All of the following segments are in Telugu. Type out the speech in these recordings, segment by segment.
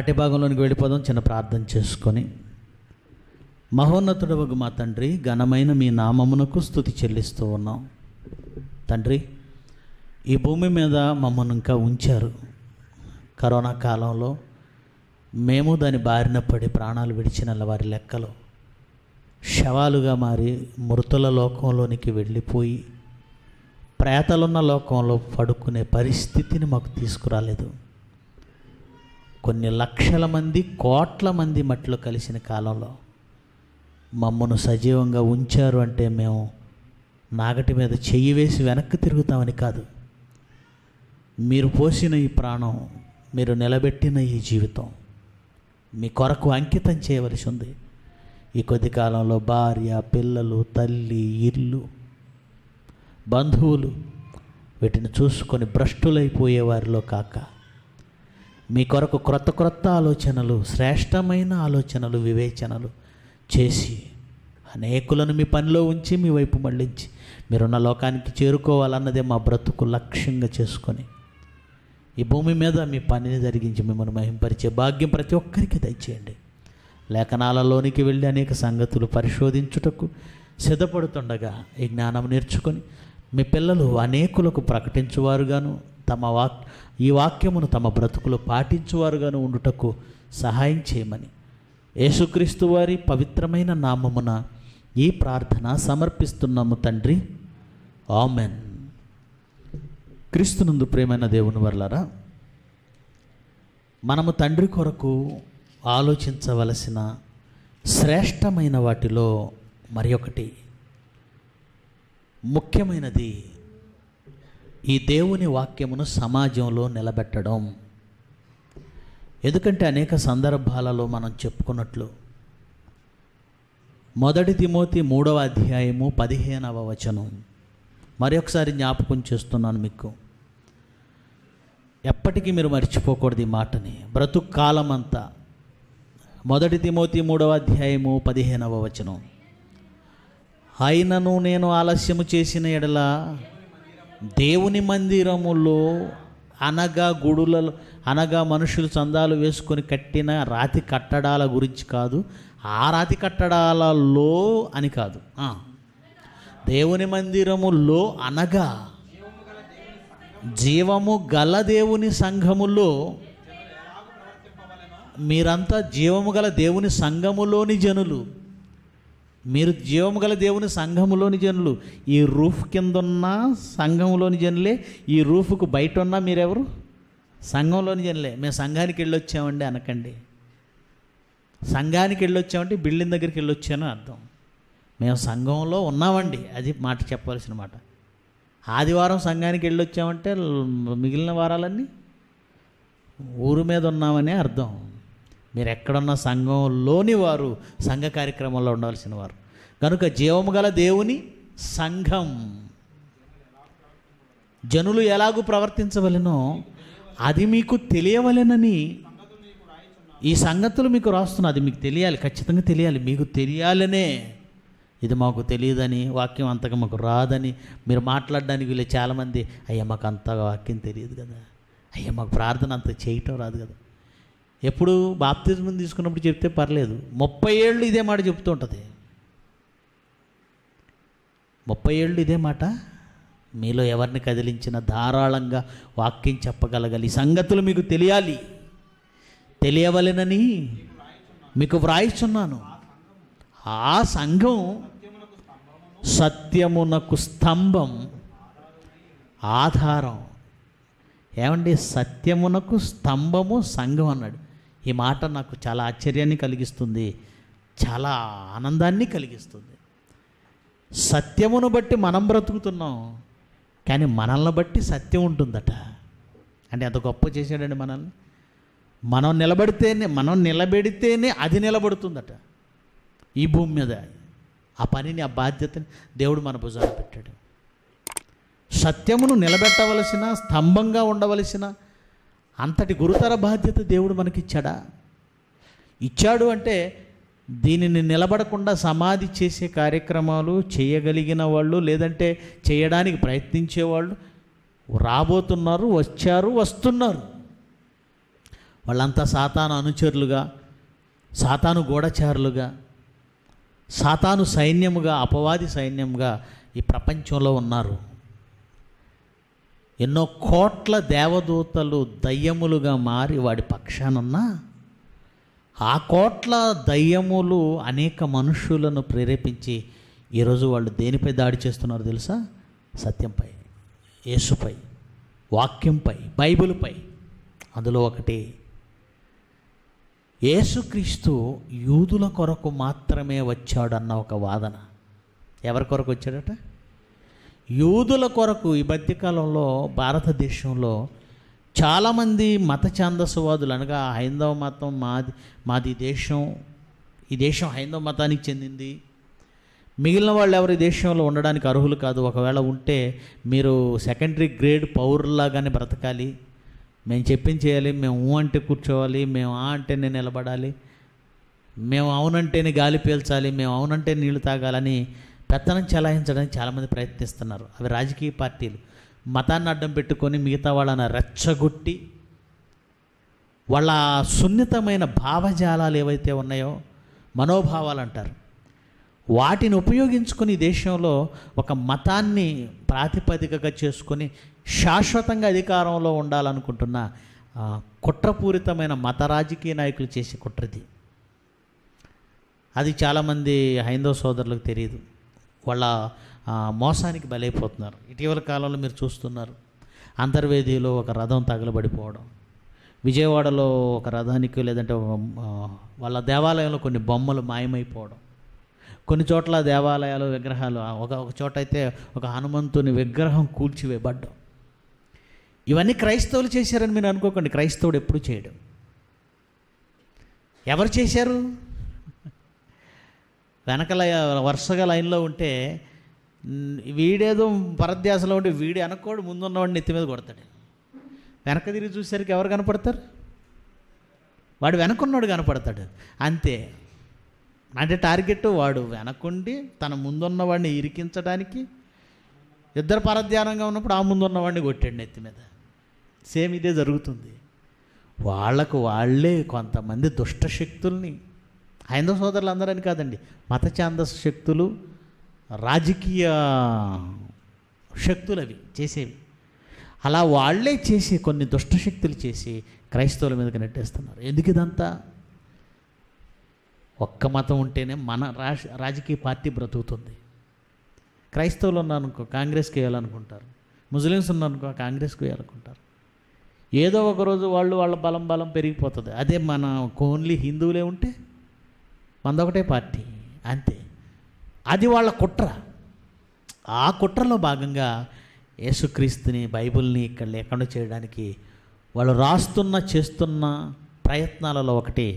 పాఠ్యభాగంలోనికి వెళ్ళిపోదాం చిన్న ప్రార్థన చేసుకొని మహోన్నతుడవగు మా తండ్రి ఘనమైన మీ నామమునకు స్థుతి చెల్లిస్తూ ఉన్నాం తండ్రి ఈ భూమి మీద మమ్మల్ని ఇంకా ఉంచారు కరోనా కాలంలో మేము దాని బారిన పడి ప్రాణాలు విడిచిన వారి లెక్కలు శవాలుగా మారి మృతుల లోకంలోనికి వెళ్ళిపోయి ప్రేతలున్న లోకంలో పడుకునే పరిస్థితిని మాకు తీసుకురాలేదు కొన్ని లక్షల మంది కోట్ల మంది మట్టిలో కలిసిన కాలంలో మమ్మను సజీవంగా ఉంచారు అంటే మేము నాగటి మీద చెయ్యి వేసి వెనక్కి తిరుగుతామని కాదు మీరు పోసిన ఈ ప్రాణం మీరు నిలబెట్టిన ఈ జీవితం మీ కొరకు అంకితం చేయవలసి ఉంది ఈ కొద్ది కాలంలో భార్య పిల్లలు తల్లి ఇల్లు బంధువులు వీటిని చూసుకొని భ్రష్టులైపోయేవారిలో కాక మీ కొరకు క్రొత్త క్రొత్త ఆలోచనలు శ్రేష్టమైన ఆలోచనలు వివేచనలు చేసి అనేకులను మీ పనిలో ఉంచి మీ వైపు మళ్ళించి మీరున్న లోకానికి చేరుకోవాలన్నదే మా బ్రతుకు లక్ష్యంగా చేసుకొని ఈ భూమి మీద మీ పనిని జరిగించి మిమ్మల్ని మహింపరిచే భాగ్యం ప్రతి ఒక్కరికి దయచేయండి లేఖనాలలోనికి వెళ్ళి అనేక సంగతులు పరిశోధించుటకు సిద్ధపడుతుండగా ఈ జ్ఞానం నేర్చుకొని మీ పిల్లలు అనేకులకు ప్రకటించువారుగాను తమ వాక్ ఈ వాక్యమును తమ బ్రతుకులో పాటించువారుగాను ఉండుటకు సహాయం చేయమని యేసుక్రీస్తు వారి పవిత్రమైన నామమున ఈ ప్రార్థన సమర్పిస్తున్నాము తండ్రి ఆమెన్ క్రీస్తునందు ప్రేమైన దేవుని వర్లరా మనము తండ్రి కొరకు ఆలోచించవలసిన శ్రేష్టమైన వాటిలో మరి ఒకటి ముఖ్యమైనది ఈ దేవుని వాక్యమును సమాజంలో నిలబెట్టడం ఎందుకంటే అనేక సందర్భాలలో మనం చెప్పుకున్నట్లు మొదటి తిమోతి మూడవ అధ్యాయము పదిహేనవ వచనం మరొకసారి జ్ఞాపకం చేస్తున్నాను మీకు ఎప్పటికీ మీరు మర్చిపోకూడదు ఈ మాటని బ్రతుకు కాలమంతా మొదటి తిమోతి మూడవ అధ్యాయము పదిహేనవ వచనం అయినను నేను ఆలస్యము చేసిన ఎడల దేవుని మందిరములో అనగా గుడులలో అనగా మనుషులు చందాలు వేసుకొని కట్టిన రాతి కట్టడాల గురించి కాదు ఆ రాతి కట్టడాలలో అని కాదు దేవుని మందిరములో అనగా జీవము గల దేవుని సంఘములో మీరంతా జీవము గల దేవుని సంఘములోని జనులు మీరు జీవముగల గల దేవుని సంఘములోని జనులు ఈ రూఫ్ కింద ఉన్న సంఘంలోని జనులే ఈ రూఫ్కు బయట ఉన్నా మీరెవరు సంఘంలోని జనులే మేము సంఘానికి వెళ్ళొచ్చామండి అనకండి సంఘానికి వెళ్ళొచ్చామంటే బిల్డింగ్ దగ్గరికి వెళ్ళొచ్చాను అర్థం మేము సంఘంలో ఉన్నామండి అది మాట చెప్పవలసిన మాట ఆదివారం సంఘానికి వెళ్ళొచ్చామంటే మిగిలిన వారాలన్నీ ఊరు మీద ఉన్నామనే అర్థం మీరు ఎక్కడున్న సంఘంలోని వారు సంఘ కార్యక్రమంలో ఉండవలసిన వారు కనుక జీవము గల దేవుని సంఘం జనులు ఎలాగూ ప్రవర్తించవలెనో అది మీకు తెలియవలెనని ఈ సంగతులు మీకు రాస్తున్నా అది మీకు తెలియాలి ఖచ్చితంగా తెలియాలి మీకు తెలియాలనే ఇది మాకు తెలియదని వాక్యం అంతగా మాకు రాదని మీరు మాట్లాడడానికి వీళ్ళు చాలామంది అయ్యా మాకు అంతగా వాక్యం తెలియదు కదా అయ్యా మాకు ప్రార్థన అంత చేయటం రాదు కదా ఎప్పుడు బాప్తిజం తీసుకున్నప్పుడు చెప్తే పర్లేదు ముప్పై ఏళ్ళు ఇదే మాట చెప్తూ ఉంటుంది ముప్పై ఏళ్ళు ఇదే మాట మీలో ఎవరిని కదిలించిన ధారాళంగా వాక్యం చెప్పగలగాలి సంగతులు మీకు తెలియాలి తెలియవలెనని మీకు వ్రాయిస్తున్నాను ఆ సంఘం సత్యమునకు స్తంభం ఆధారం ఏమండి సత్యమునకు స్తంభము సంఘం అన్నాడు ఈ మాట నాకు చాలా ఆశ్చర్యాన్ని కలిగిస్తుంది చాలా ఆనందాన్ని కలిగిస్తుంది సత్యమును బట్టి మనం బ్రతుకుతున్నాం కానీ మనల్ని బట్టి సత్యం ఉంటుందట అంటే ఎంత గొప్ప చేశాడండి మనల్ని మనం నిలబడితేనే మనం నిలబెడితేనే అది నిలబడుతుందట ఈ భూమి మీద ఆ పనిని ఆ బాధ్యతని దేవుడు మన భుజాన పెట్టాడు సత్యమును నిలబెట్టవలసిన స్తంభంగా ఉండవలసిన అంతటి గురుతర బాధ్యత దేవుడు మనకిచ్చాడా ఇచ్చాడు అంటే దీనిని నిలబడకుండా సమాధి చేసే కార్యక్రమాలు చేయగలిగిన వాళ్ళు లేదంటే చేయడానికి ప్రయత్నించేవాళ్ళు రాబోతున్నారు వచ్చారు వస్తున్నారు వాళ్ళంతా సాతాను అనుచరులుగా సాతాను గూఢచారులుగా సాతాను సైన్యముగా అపవాది సైన్యముగా ఈ ప్రపంచంలో ఉన్నారు ఎన్నో కోట్ల దేవదూతలు దయ్యములుగా మారి వాడి పక్షానున్నా ఆ కోట్ల దయ్యములు అనేక మనుషులను ప్రేరేపించి ఈరోజు వాళ్ళు దేనిపై దాడి చేస్తున్నారు తెలుసా సత్యంపై యేసుపై వాక్యంపై బైబిల్పై అందులో ఒకటి యేసుక్రీస్తు యూదుల కొరకు మాత్రమే వచ్చాడన్న ఒక వాదన ఎవరి కొరకు వచ్చాడట యూదుల కొరకు ఈ మధ్యకాలంలో భారతదేశంలో చాలామంది మత ఛాందసవాదులు అనగా హైందవ మతం మాది మాది దేశం ఈ దేశం హైందవ మతానికి చెందింది మిగిలిన వాళ్ళు ఎవరి దేశంలో ఉండడానికి అర్హులు కాదు ఒకవేళ ఉంటే మీరు సెకండరీ గ్రేడ్ పౌరులాగానే బ్రతకాలి మేము చెప్పించేయాలి మేము ఊ అంటే కూర్చోవాలి మేము ఆ అంటేనే నిలబడాలి మేము అవునంటేనే గాలి పీల్చాలి మేము అవునంటే నీళ్లు తాగాలని పెత్తనం చెలాయించడానికి చాలామంది ప్రయత్నిస్తున్నారు అవి రాజకీయ పార్టీలు మతాన్ని అడ్డం పెట్టుకొని మిగతా వాళ్ళని రెచ్చగొట్టి వాళ్ళ సున్నితమైన భావజాలాలు ఏవైతే ఉన్నాయో మనోభావాలు అంటారు వాటిని ఉపయోగించుకుని దేశంలో ఒక మతాన్ని ప్రాతిపదికగా చేసుకొని శాశ్వతంగా అధికారంలో ఉండాలనుకుంటున్న కుట్రపూరితమైన మత రాజకీయ నాయకులు చేసే కుట్రది అది చాలామంది హైందవ సోదరులకు తెలియదు వాళ్ళ మోసానికి బలైపోతున్నారు ఇటీవల కాలంలో మీరు చూస్తున్నారు అంతర్వేదిలో ఒక రథం తగలబడిపోవడం విజయవాడలో ఒక రథానికి లేదంటే వాళ్ళ దేవాలయంలో కొన్ని బొమ్మలు మాయమైపోవడం కొన్ని చోట్ల దేవాలయాలు విగ్రహాలు ఒక ఒక చోట అయితే ఒక హనుమంతుని విగ్రహం కూల్చివేయబడ్డం ఇవన్నీ క్రైస్తవులు చేశారని మీరు అనుకోకండి క్రైస్తవుడు ఎప్పుడు చేయడం ఎవరు చేశారు వెనకల వరుసగా లైన్లో ఉంటే వీడేదో పరధ్యాసలో ఉంటే వీడి అనుకోడు ముందున్నవాడిని నెత్తి మీద కొడతాడు వెనక తిరిగి చూసేసరికి ఎవరు కనపడతారు వాడు వెనకున్నాడు కనపడతాడు అంతే అంటే టార్గెట్ వాడు వెనకుండి తన ముందున్నవాడిని ఇరికించడానికి ఇద్దరు పరధ్యానంగా ఉన్నప్పుడు ఆ ముందున్నవాడిని కొట్టాడు నెత్తి మీద సేమ్ ఇదే జరుగుతుంది వాళ్ళకు వాళ్ళే కొంతమంది దుష్టశక్తుల్ని హైందవ అందరని కాదండి మత ఛాందస్ శక్తులు రాజకీయ శక్తులు అవి చేసేవి అలా వాళ్లే చేసి కొన్ని దుష్టశక్తులు చేసి క్రైస్తవుల మీదకి నెట్టేస్తున్నారు ఎందుకు ఇదంతా ఒక్క మతం ఉంటేనే మన రాజ రాజకీయ పార్టీ బ్రతుకుతుంది క్రైస్తవులు ఉన్నారనుకో కాంగ్రెస్కి వేయాలనుకుంటారు ముస్లిమ్స్ ఉన్నారనుకో కాంగ్రెస్కి వేయాలనుకుంటారు ఏదో ఒకరోజు వాళ్ళు వాళ్ళ బలం బలం పెరిగిపోతుంది అదే మన ఓన్లీ హిందువులే ఉంటే మందొకటే పార్టీ అంతే అది వాళ్ళ కుట్ర ఆ కుట్రలో భాగంగా యేసుక్రీస్తుని బైబిల్ని ఇక్కడ లేకుండా చేయడానికి వాళ్ళు రాస్తున్న చేస్తున్న ప్రయత్నాలలో ఒకటి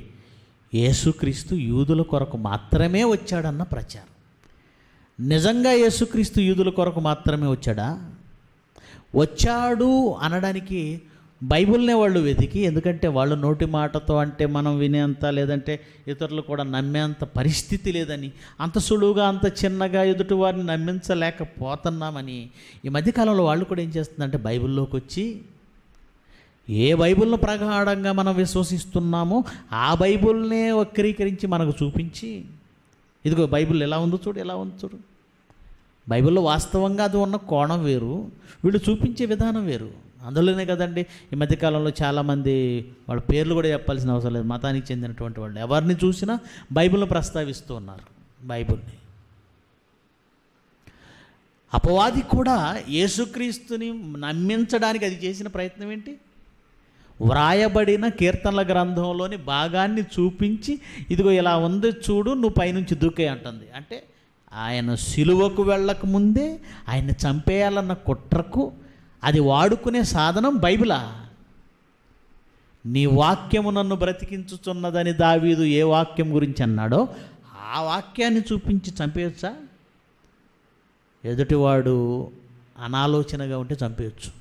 యేసుక్రీస్తు యూదుల కొరకు మాత్రమే వచ్చాడన్న ప్రచారం నిజంగా యేసుక్రీస్తు యూదుల కొరకు మాత్రమే వచ్చాడా వచ్చాడు అనడానికి బైబిల్నే వాళ్ళు వెతికి ఎందుకంటే వాళ్ళు నోటి మాటతో అంటే మనం వినేంత లేదంటే ఇతరులు కూడా నమ్మేంత పరిస్థితి లేదని అంత సులువుగా అంత చిన్నగా ఎదుటి వారిని నమ్మించలేకపోతున్నామని ఈ మధ్యకాలంలో వాళ్ళు కూడా ఏం చేస్తుందంటే బైబిల్లోకి వచ్చి ఏ బైబిల్ను ప్రగాఢంగా మనం విశ్వసిస్తున్నామో ఆ బైబిల్నే వక్రీకరించి మనకు చూపించి ఇదిగో బైబిల్ ఎలా ఉందో చూడు ఎలా ఉంది చూడు బైబిల్లో వాస్తవంగా అది ఉన్న కోణం వేరు వీళ్ళు చూపించే విధానం వేరు అందులోనే కదండి ఈ మధ్యకాలంలో చాలామంది వాళ్ళ పేర్లు కూడా చెప్పాల్సిన అవసరం లేదు మతానికి చెందినటువంటి వాళ్ళు ఎవరిని చూసినా బైబిల్ను ప్రస్తావిస్తూ ఉన్నారు బైబిల్ని అపవాది కూడా యేసుక్రీస్తుని నమ్మించడానికి అది చేసిన ప్రయత్నం ఏంటి వ్రాయబడిన కీర్తనల గ్రంథంలోని భాగాన్ని చూపించి ఇదిగో ఇలా ఉంది చూడు నువ్వు పైనుంచి దూకే అంటుంది అంటే ఆయన సిలువకు వెళ్ళక ముందే ఆయన చంపేయాలన్న కుట్రకు అది వాడుకునే సాధనం బైబిలా నీ వాక్యము నన్ను బ్రతికించుచున్నదని దావీదు ఏ వాక్యం గురించి అన్నాడో ఆ వాక్యాన్ని చూపించి చంపేయచ్చా ఎదుటివాడు అనాలోచనగా ఉంటే చంపేయచ్చు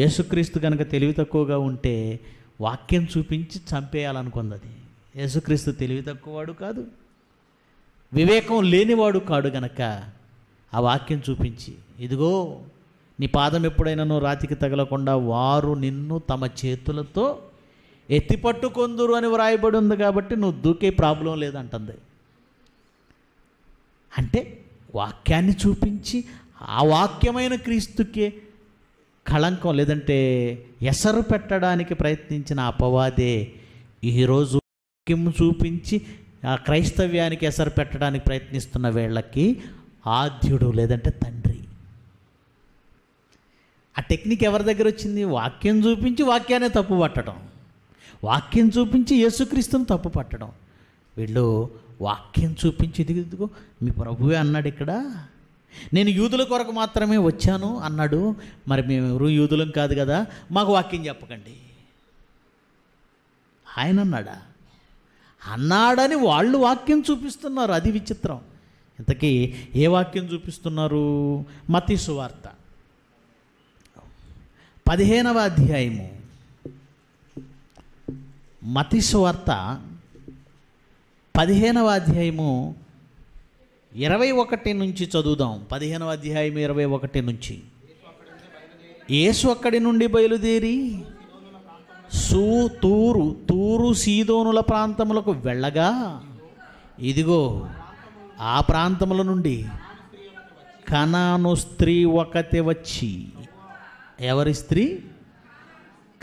యేసుక్రీస్తు కనుక తెలివి తక్కువగా ఉంటే వాక్యం చూపించి చంపేయాలనుకుంది అది యేసుక్రీస్తు తెలివి తక్కువవాడు కాదు వివేకం లేనివాడు కాడు గనక ఆ వాక్యం చూపించి ఇదిగో నీ పాదం నువ్వు రాతికి తగలకుండా వారు నిన్ను తమ చేతులతో ఎత్తిపట్టుకొందురు అని వ్రాయబడి ఉంది కాబట్టి నువ్వు దూకే ప్రాబ్లం లేదంటుంది అంటే వాక్యాన్ని చూపించి ఆ వాక్యమైన క్రీస్తుకే కళంకం లేదంటే ఎసరు పెట్టడానికి ప్రయత్నించిన అపవాదే ఈరోజు వాక్యం చూపించి ఆ క్రైస్తవ్యానికి ఎసరు పెట్టడానికి ప్రయత్నిస్తున్న వేళ్ళకి ఆద్యుడు లేదంటే తండ్రి ఆ టెక్నిక్ ఎవరి దగ్గర వచ్చింది వాక్యం చూపించి వాక్యాన్ని తప్పు పట్టడం వాక్యం చూపించి యేసుక్రీస్తుని తప్పు పట్టడం వీళ్ళు వాక్యం చూపించి ఇదిగో మీ ప్రభువే అన్నాడు ఇక్కడ నేను యూదుల కొరకు మాత్రమే వచ్చాను అన్నాడు మరి మేము యూదులం కాదు కదా మాకు వాక్యం చెప్పకండి ఆయన అన్నాడా అన్నాడని వాళ్ళు వాక్యం చూపిస్తున్నారు అది విచిత్రం ఇంతకీ ఏ వాక్యం చూపిస్తున్నారు మతీసు వార్త పదిహేనవ అధ్యాయము మతిస్వార్త పదిహేనవ అధ్యాయము ఇరవై ఒకటి నుంచి చదువుదాం పదిహేనవ అధ్యాయం ఇరవై ఒకటి నుంచి యేసు అక్కడి నుండి బయలుదేరి సూ తూరు తూరు సీదోనుల ప్రాంతములకు వెళ్ళగా ఇదిగో ఆ ప్రాంతముల నుండి కనాను స్త్రీ ఒకతే వచ్చి ఎవరి స్త్రీ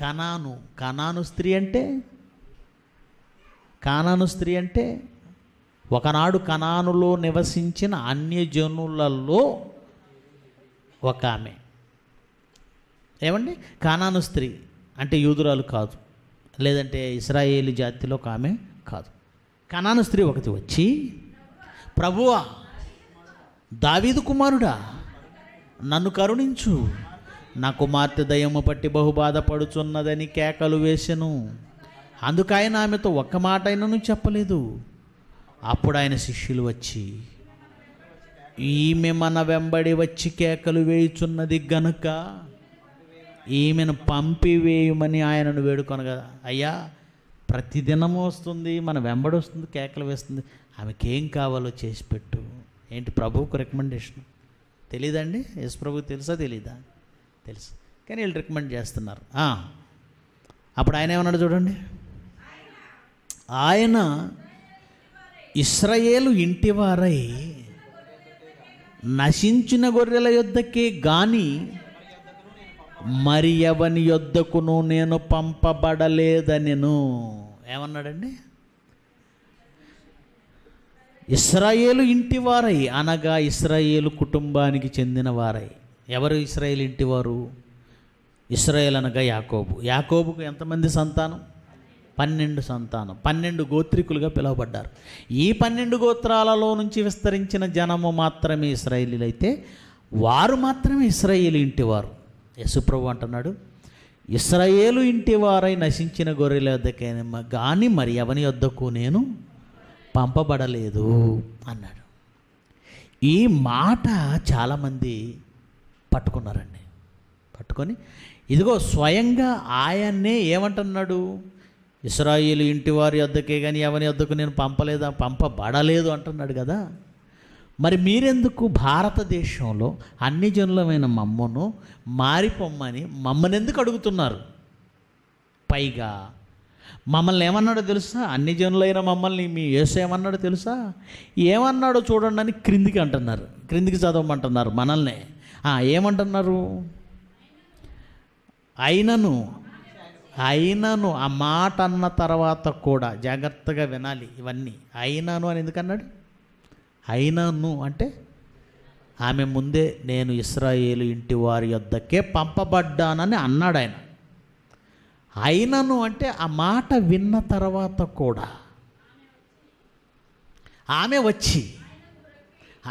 కనాను కనాను స్త్రీ అంటే కానాను స్త్రీ అంటే ఒకనాడు కనానులో నివసించిన అన్యజనులలో ఒక ఆమె ఏమండి కానాను స్త్రీ అంటే యూదురాలు కాదు లేదంటే ఇస్రాయేలీ జాతిలో ఒక ఆమె కాదు కనాను స్త్రీ ఒకటి వచ్చి ప్రభువా దావీదు కుమారుడా నన్ను కరుణించు నా కుమార్తె దయము బట్టి బాధపడుచున్నదని కేకలు వేసెను అందుకైన ఆమెతో ఒక్క మాట అయినను చెప్పలేదు అప్పుడు ఆయన శిష్యులు వచ్చి ఈమె మన వెంబడి వచ్చి కేకలు వేయుచున్నది గనుక ఈమెను పంపివేయమని ఆయనను వేడుకొను కదా అయ్యా ప్రతిదినము వస్తుంది మన వెంబడి వస్తుంది కేకలు వేస్తుంది ఆమెకేం కావాలో చేసి పెట్టు ఏంటి ప్రభువుకు రికమెండేషన్ తెలీదండి యశ్ ప్రభు తెలుసా తెలీదా తెలుసు కానీ వీళ్ళు రికమెండ్ చేస్తున్నారు అప్పుడు ఆయన ఏమన్నాడు చూడండి ఆయన ఇస్రయేలు ఇంటివారై నశించిన గొర్రెల యొద్దకే గాని మరి ఎవని యొద్దకును నేను పంపబడలేదనెను ఏమన్నాడండి ఇస్రాయేలు ఇంటివారై అనగా ఇస్రాయేలు కుటుంబానికి చెందిన వారై ఎవరు ఇస్రాయేల్ ఇంటివారు ఇస్రాయేల్ అనగా యాకోబు యాకోబుకు ఎంతమంది సంతానం పన్నెండు సంతానం పన్నెండు గోత్రికులుగా పిలువబడ్డారు ఈ పన్నెండు గోత్రాలలో నుంచి విస్తరించిన జనము మాత్రమే ఇస్రాయేలీలైతే వారు మాత్రమే ఇస్రాయేల్ ఇంటివారు యశుప్రభు అంటున్నాడు ఇస్రాయేలు ఇంటి వారై నశించిన గొర్రెల వద్దకైనా కానీ మరి ఎవని వద్దకు నేను పంపబడలేదు అన్నాడు ఈ మాట చాలామంది పట్టుకున్నారండి పట్టుకొని ఇదిగో స్వయంగా ఆయన్నే ఏమంటున్నాడు ఇస్రాయిలు ఇంటి వారి వద్దకే కానీ ఎవరి వద్దకు నేను పంపలేదా పంపబడలేదు అంటున్నాడు కదా మరి మీరెందుకు భారతదేశంలో అన్ని జనులమైన మమ్మను మారిపోమ్మని మమ్మల్ని ఎందుకు అడుగుతున్నారు పైగా మమ్మల్ని ఏమన్నాడో తెలుసా అన్ని జనులైన మమ్మల్ని మీ యేసు ఏమన్నాడో తెలుసా ఏమన్నాడో చూడండి అని క్రిందికి అంటున్నారు క్రిందికి చదవమంటున్నారు మనల్ని ఏమంటున్నారు అయినను అయినను ఆ మాట అన్న తర్వాత కూడా జాగ్రత్తగా వినాలి ఇవన్నీ అయినను అని ఎందుకన్నాడు అయినను అంటే ఆమె ముందే నేను ఇస్రాయేలు ఇంటి వారి యొద్దకే పంపబడ్డానని అన్నాడు ఆయన అయినను అంటే ఆ మాట విన్న తర్వాత కూడా ఆమె వచ్చి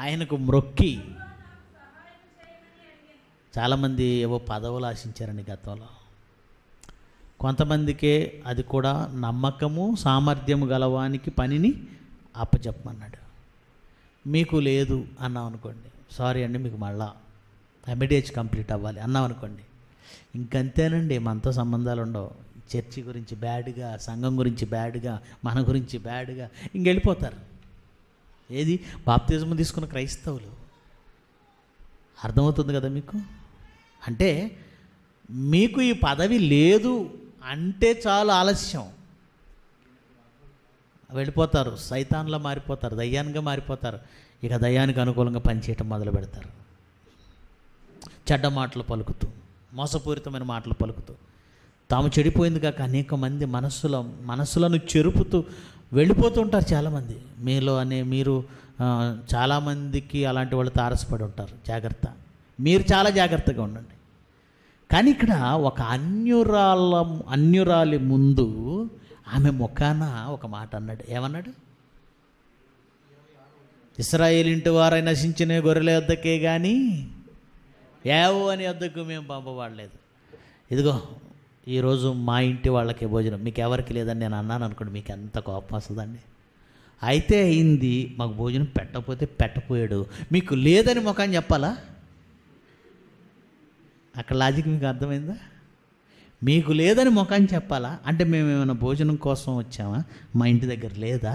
ఆయనకు మ్రొక్కి చాలామంది ఏవో పదవులు ఆశించారండి గతంలో కొంతమందికే అది కూడా నమ్మకము సామర్థ్యము గలవానికి పనిని అప్పచెప్పమన్నాడు మీకు లేదు అన్నాం అనుకోండి సారీ అండి మీకు మళ్ళా ఎంబీడిహెచ్ కంప్లీట్ అవ్వాలి అన్నాం అనుకోండి ఇంకంతేనండి మనతో సంబంధాలు ఉండవు చర్చి గురించి బ్యాడ్గా సంఘం గురించి బ్యాడ్గా మన గురించి బ్యాడ్గా ఇంకెళ్ళిపోతారు ఏది బాప్తిజం తీసుకున్న క్రైస్తవులు అర్థమవుతుంది కదా మీకు అంటే మీకు ఈ పదవి లేదు అంటే చాలు ఆలస్యం వెళ్ళిపోతారు సైతాన్లో మారిపోతారు దయ్యానికి మారిపోతారు ఇక దయ్యానికి అనుకూలంగా పనిచేయటం మొదలు పెడతారు చెడ్డ మాటలు పలుకుతూ మోసపూరితమైన మాటలు పలుకుతూ తాము చెడిపోయింది కాక అనేక మంది మనస్సుల మనస్సులను చెరుపుతూ వెళ్ళిపోతూ ఉంటారు చాలామంది మీలో అనే మీరు చాలామందికి అలాంటి వాళ్ళు తారసపడి ఉంటారు జాగ్రత్త మీరు చాలా జాగ్రత్తగా ఉండండి కానీ ఇక్కడ ఒక అన్యురాల అన్యురాలి ముందు ఆమె ముఖాన ఒక మాట అన్నాడు ఏమన్నాడు ఇస్రాయేల్ ఇంటి వారై నశించిన గొర్రెల వద్దకే కానీ ఏవో అని వద్దకు మేము పంపబడలేదు ఇదిగో ఈరోజు మా ఇంటి వాళ్ళకే భోజనం మీకు ఎవరికి లేదని నేను అన్నాను అనుకోండి మీకు ఎంత కోపం వస్తుందండి అయితే అయింది మాకు భోజనం పెట్టకపోతే పెట్టపోయాడు మీకు లేదని ముఖం చెప్పాలా అక్కడ లాజిక్ మీకు అర్థమైందా మీకు లేదని ముఖాన్ని చెప్పాలా అంటే మేము ఏమైనా భోజనం కోసం వచ్చామా మా ఇంటి దగ్గర లేదా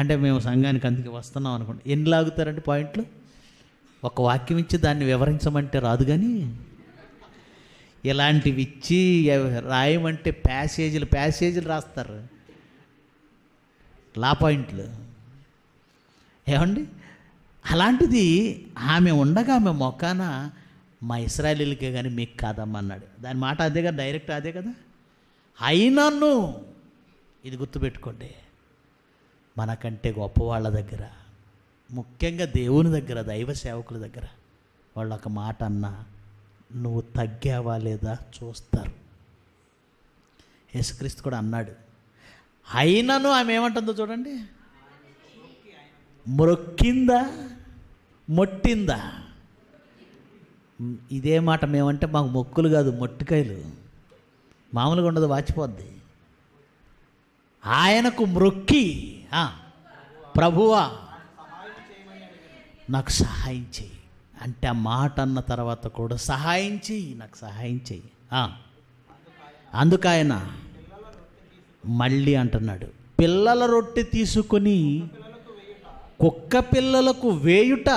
అంటే మేము సంఘానికి అందుకే వస్తున్నాం అనుకోండి ఎన్ని లాగుతారంటే పాయింట్లు ఒక వాక్యం ఇచ్చి దాన్ని వివరించమంటే రాదు కానీ ఇలాంటివి ఇచ్చి రాయమంటే ప్యాసేజీలు ప్యాసేజీలు రాస్తారు లా పాయింట్లు ఏమండి అలాంటిది ఆమె ఉండగా ఆమె మొఖాన మా ఇస్రాయలీలకే కానీ మీకు కాదమ్మన్నాడు దాని మాట అదే కదా డైరెక్ట్ అదే కదా అయినను ఇది గుర్తుపెట్టుకోండి మనకంటే గొప్పవాళ్ళ దగ్గర ముఖ్యంగా దేవుని దగ్గర దైవ సేవకుల దగ్గర వాళ్ళు ఒక మాట అన్నా నువ్వు తగ్గావా లేదా చూస్తారు యేసుక్రీస్తు కూడా అన్నాడు అయినను ఆమె ఏమంటుందో చూడండి మొక్కిందా మొట్టిందా ఇదే మాట మేమంటే మాకు మొక్కులు కాదు మొట్టికాయలు మామూలుగా ఉండదు వాచిపోద్ది ఆయనకు మృక్కి ప్రభువా నాకు సహాయం చేయి అంటే ఆ మాట అన్న తర్వాత కూడా సహాయం చేయి నాకు సహాయం చేయి అందుకు ఆయన మళ్ళీ అంటున్నాడు పిల్లల రొట్టె తీసుకొని కుక్క పిల్లలకు వేయుట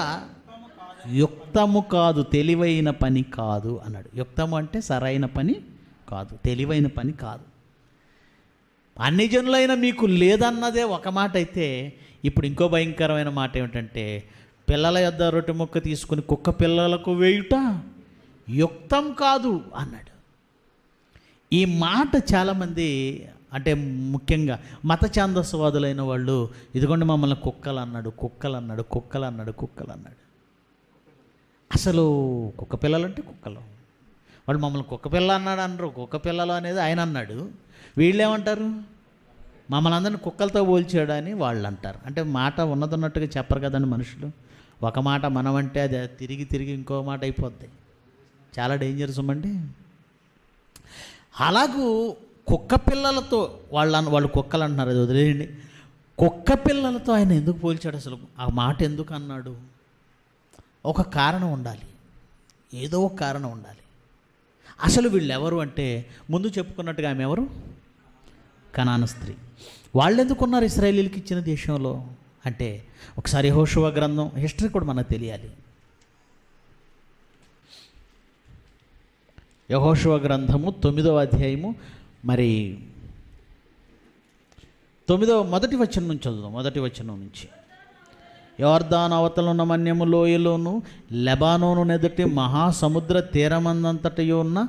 యుక్తము కాదు తెలివైన పని కాదు అన్నాడు యుక్తము అంటే సరైన పని కాదు తెలివైన పని కాదు అన్ని జనులైన మీకు లేదన్నదే ఒక మాట అయితే ఇప్పుడు ఇంకో భయంకరమైన మాట ఏమిటంటే పిల్లల యొద్ రొట్టె ముక్క తీసుకుని కుక్క పిల్లలకు వేయుట యుక్తం కాదు అన్నాడు ఈ మాట చాలామంది అంటే ముఖ్యంగా మత ఛాందస్వాదులైన వాళ్ళు ఇదిగోండి మమ్మల్ని కుక్కలు అన్నాడు కుక్కలు అన్నాడు కుక్కలు అన్నాడు కుక్కలు అన్నాడు అసలు కుక్క పిల్లలు అంటే కుక్కలు వాడు మమ్మల్ని కుక్క పిల్ల అన్నాడు అనరు కుక్క పిల్లలు అనేది ఆయన అన్నాడు వీళ్ళేమంటారు మమ్మల్ని అందరిని కుక్కలతో పోల్చాడు అని వాళ్ళు అంటారు అంటే మాట ఉన్నదన్నట్టుగా చెప్పరు కదండి మనుషులు ఒక మాట మనం అంటే అది తిరిగి తిరిగి ఇంకో మాట అయిపోద్ది చాలా డేంజరస్ అండి అలాగూ కుక్క పిల్లలతో వాళ్ళు వాళ్ళు కుక్కలు అంటున్నారు అది వదిలేయండి కుక్క పిల్లలతో ఆయన ఎందుకు పోల్చాడు అసలు ఆ మాట ఎందుకు అన్నాడు ఒక కారణం ఉండాలి ఏదో ఒక కారణం ఉండాలి అసలు వీళ్ళు ఎవరు అంటే ముందు చెప్పుకున్నట్టుగా ఆమె ఎవరు కనాన స్త్రీ వాళ్ళెందుకున్నారు ఇస్రాయలీలకి ఇచ్చిన దేశంలో అంటే ఒకసారి హోషువ గ్రంథం హిస్టరీ కూడా మనకు తెలియాలి యహోషువ గ్రంథము తొమ్మిదవ అధ్యాయము మరి తొమ్మిదవ మొదటి వచనం నుంచి చదువు మొదటి వచనం నుంచి యోర్దాన్ అవతల ఉన్న మన్యము లోయలోను లెబానోను ఎదుటి మహాసముద్ర తీరమందంతటి ఉన్న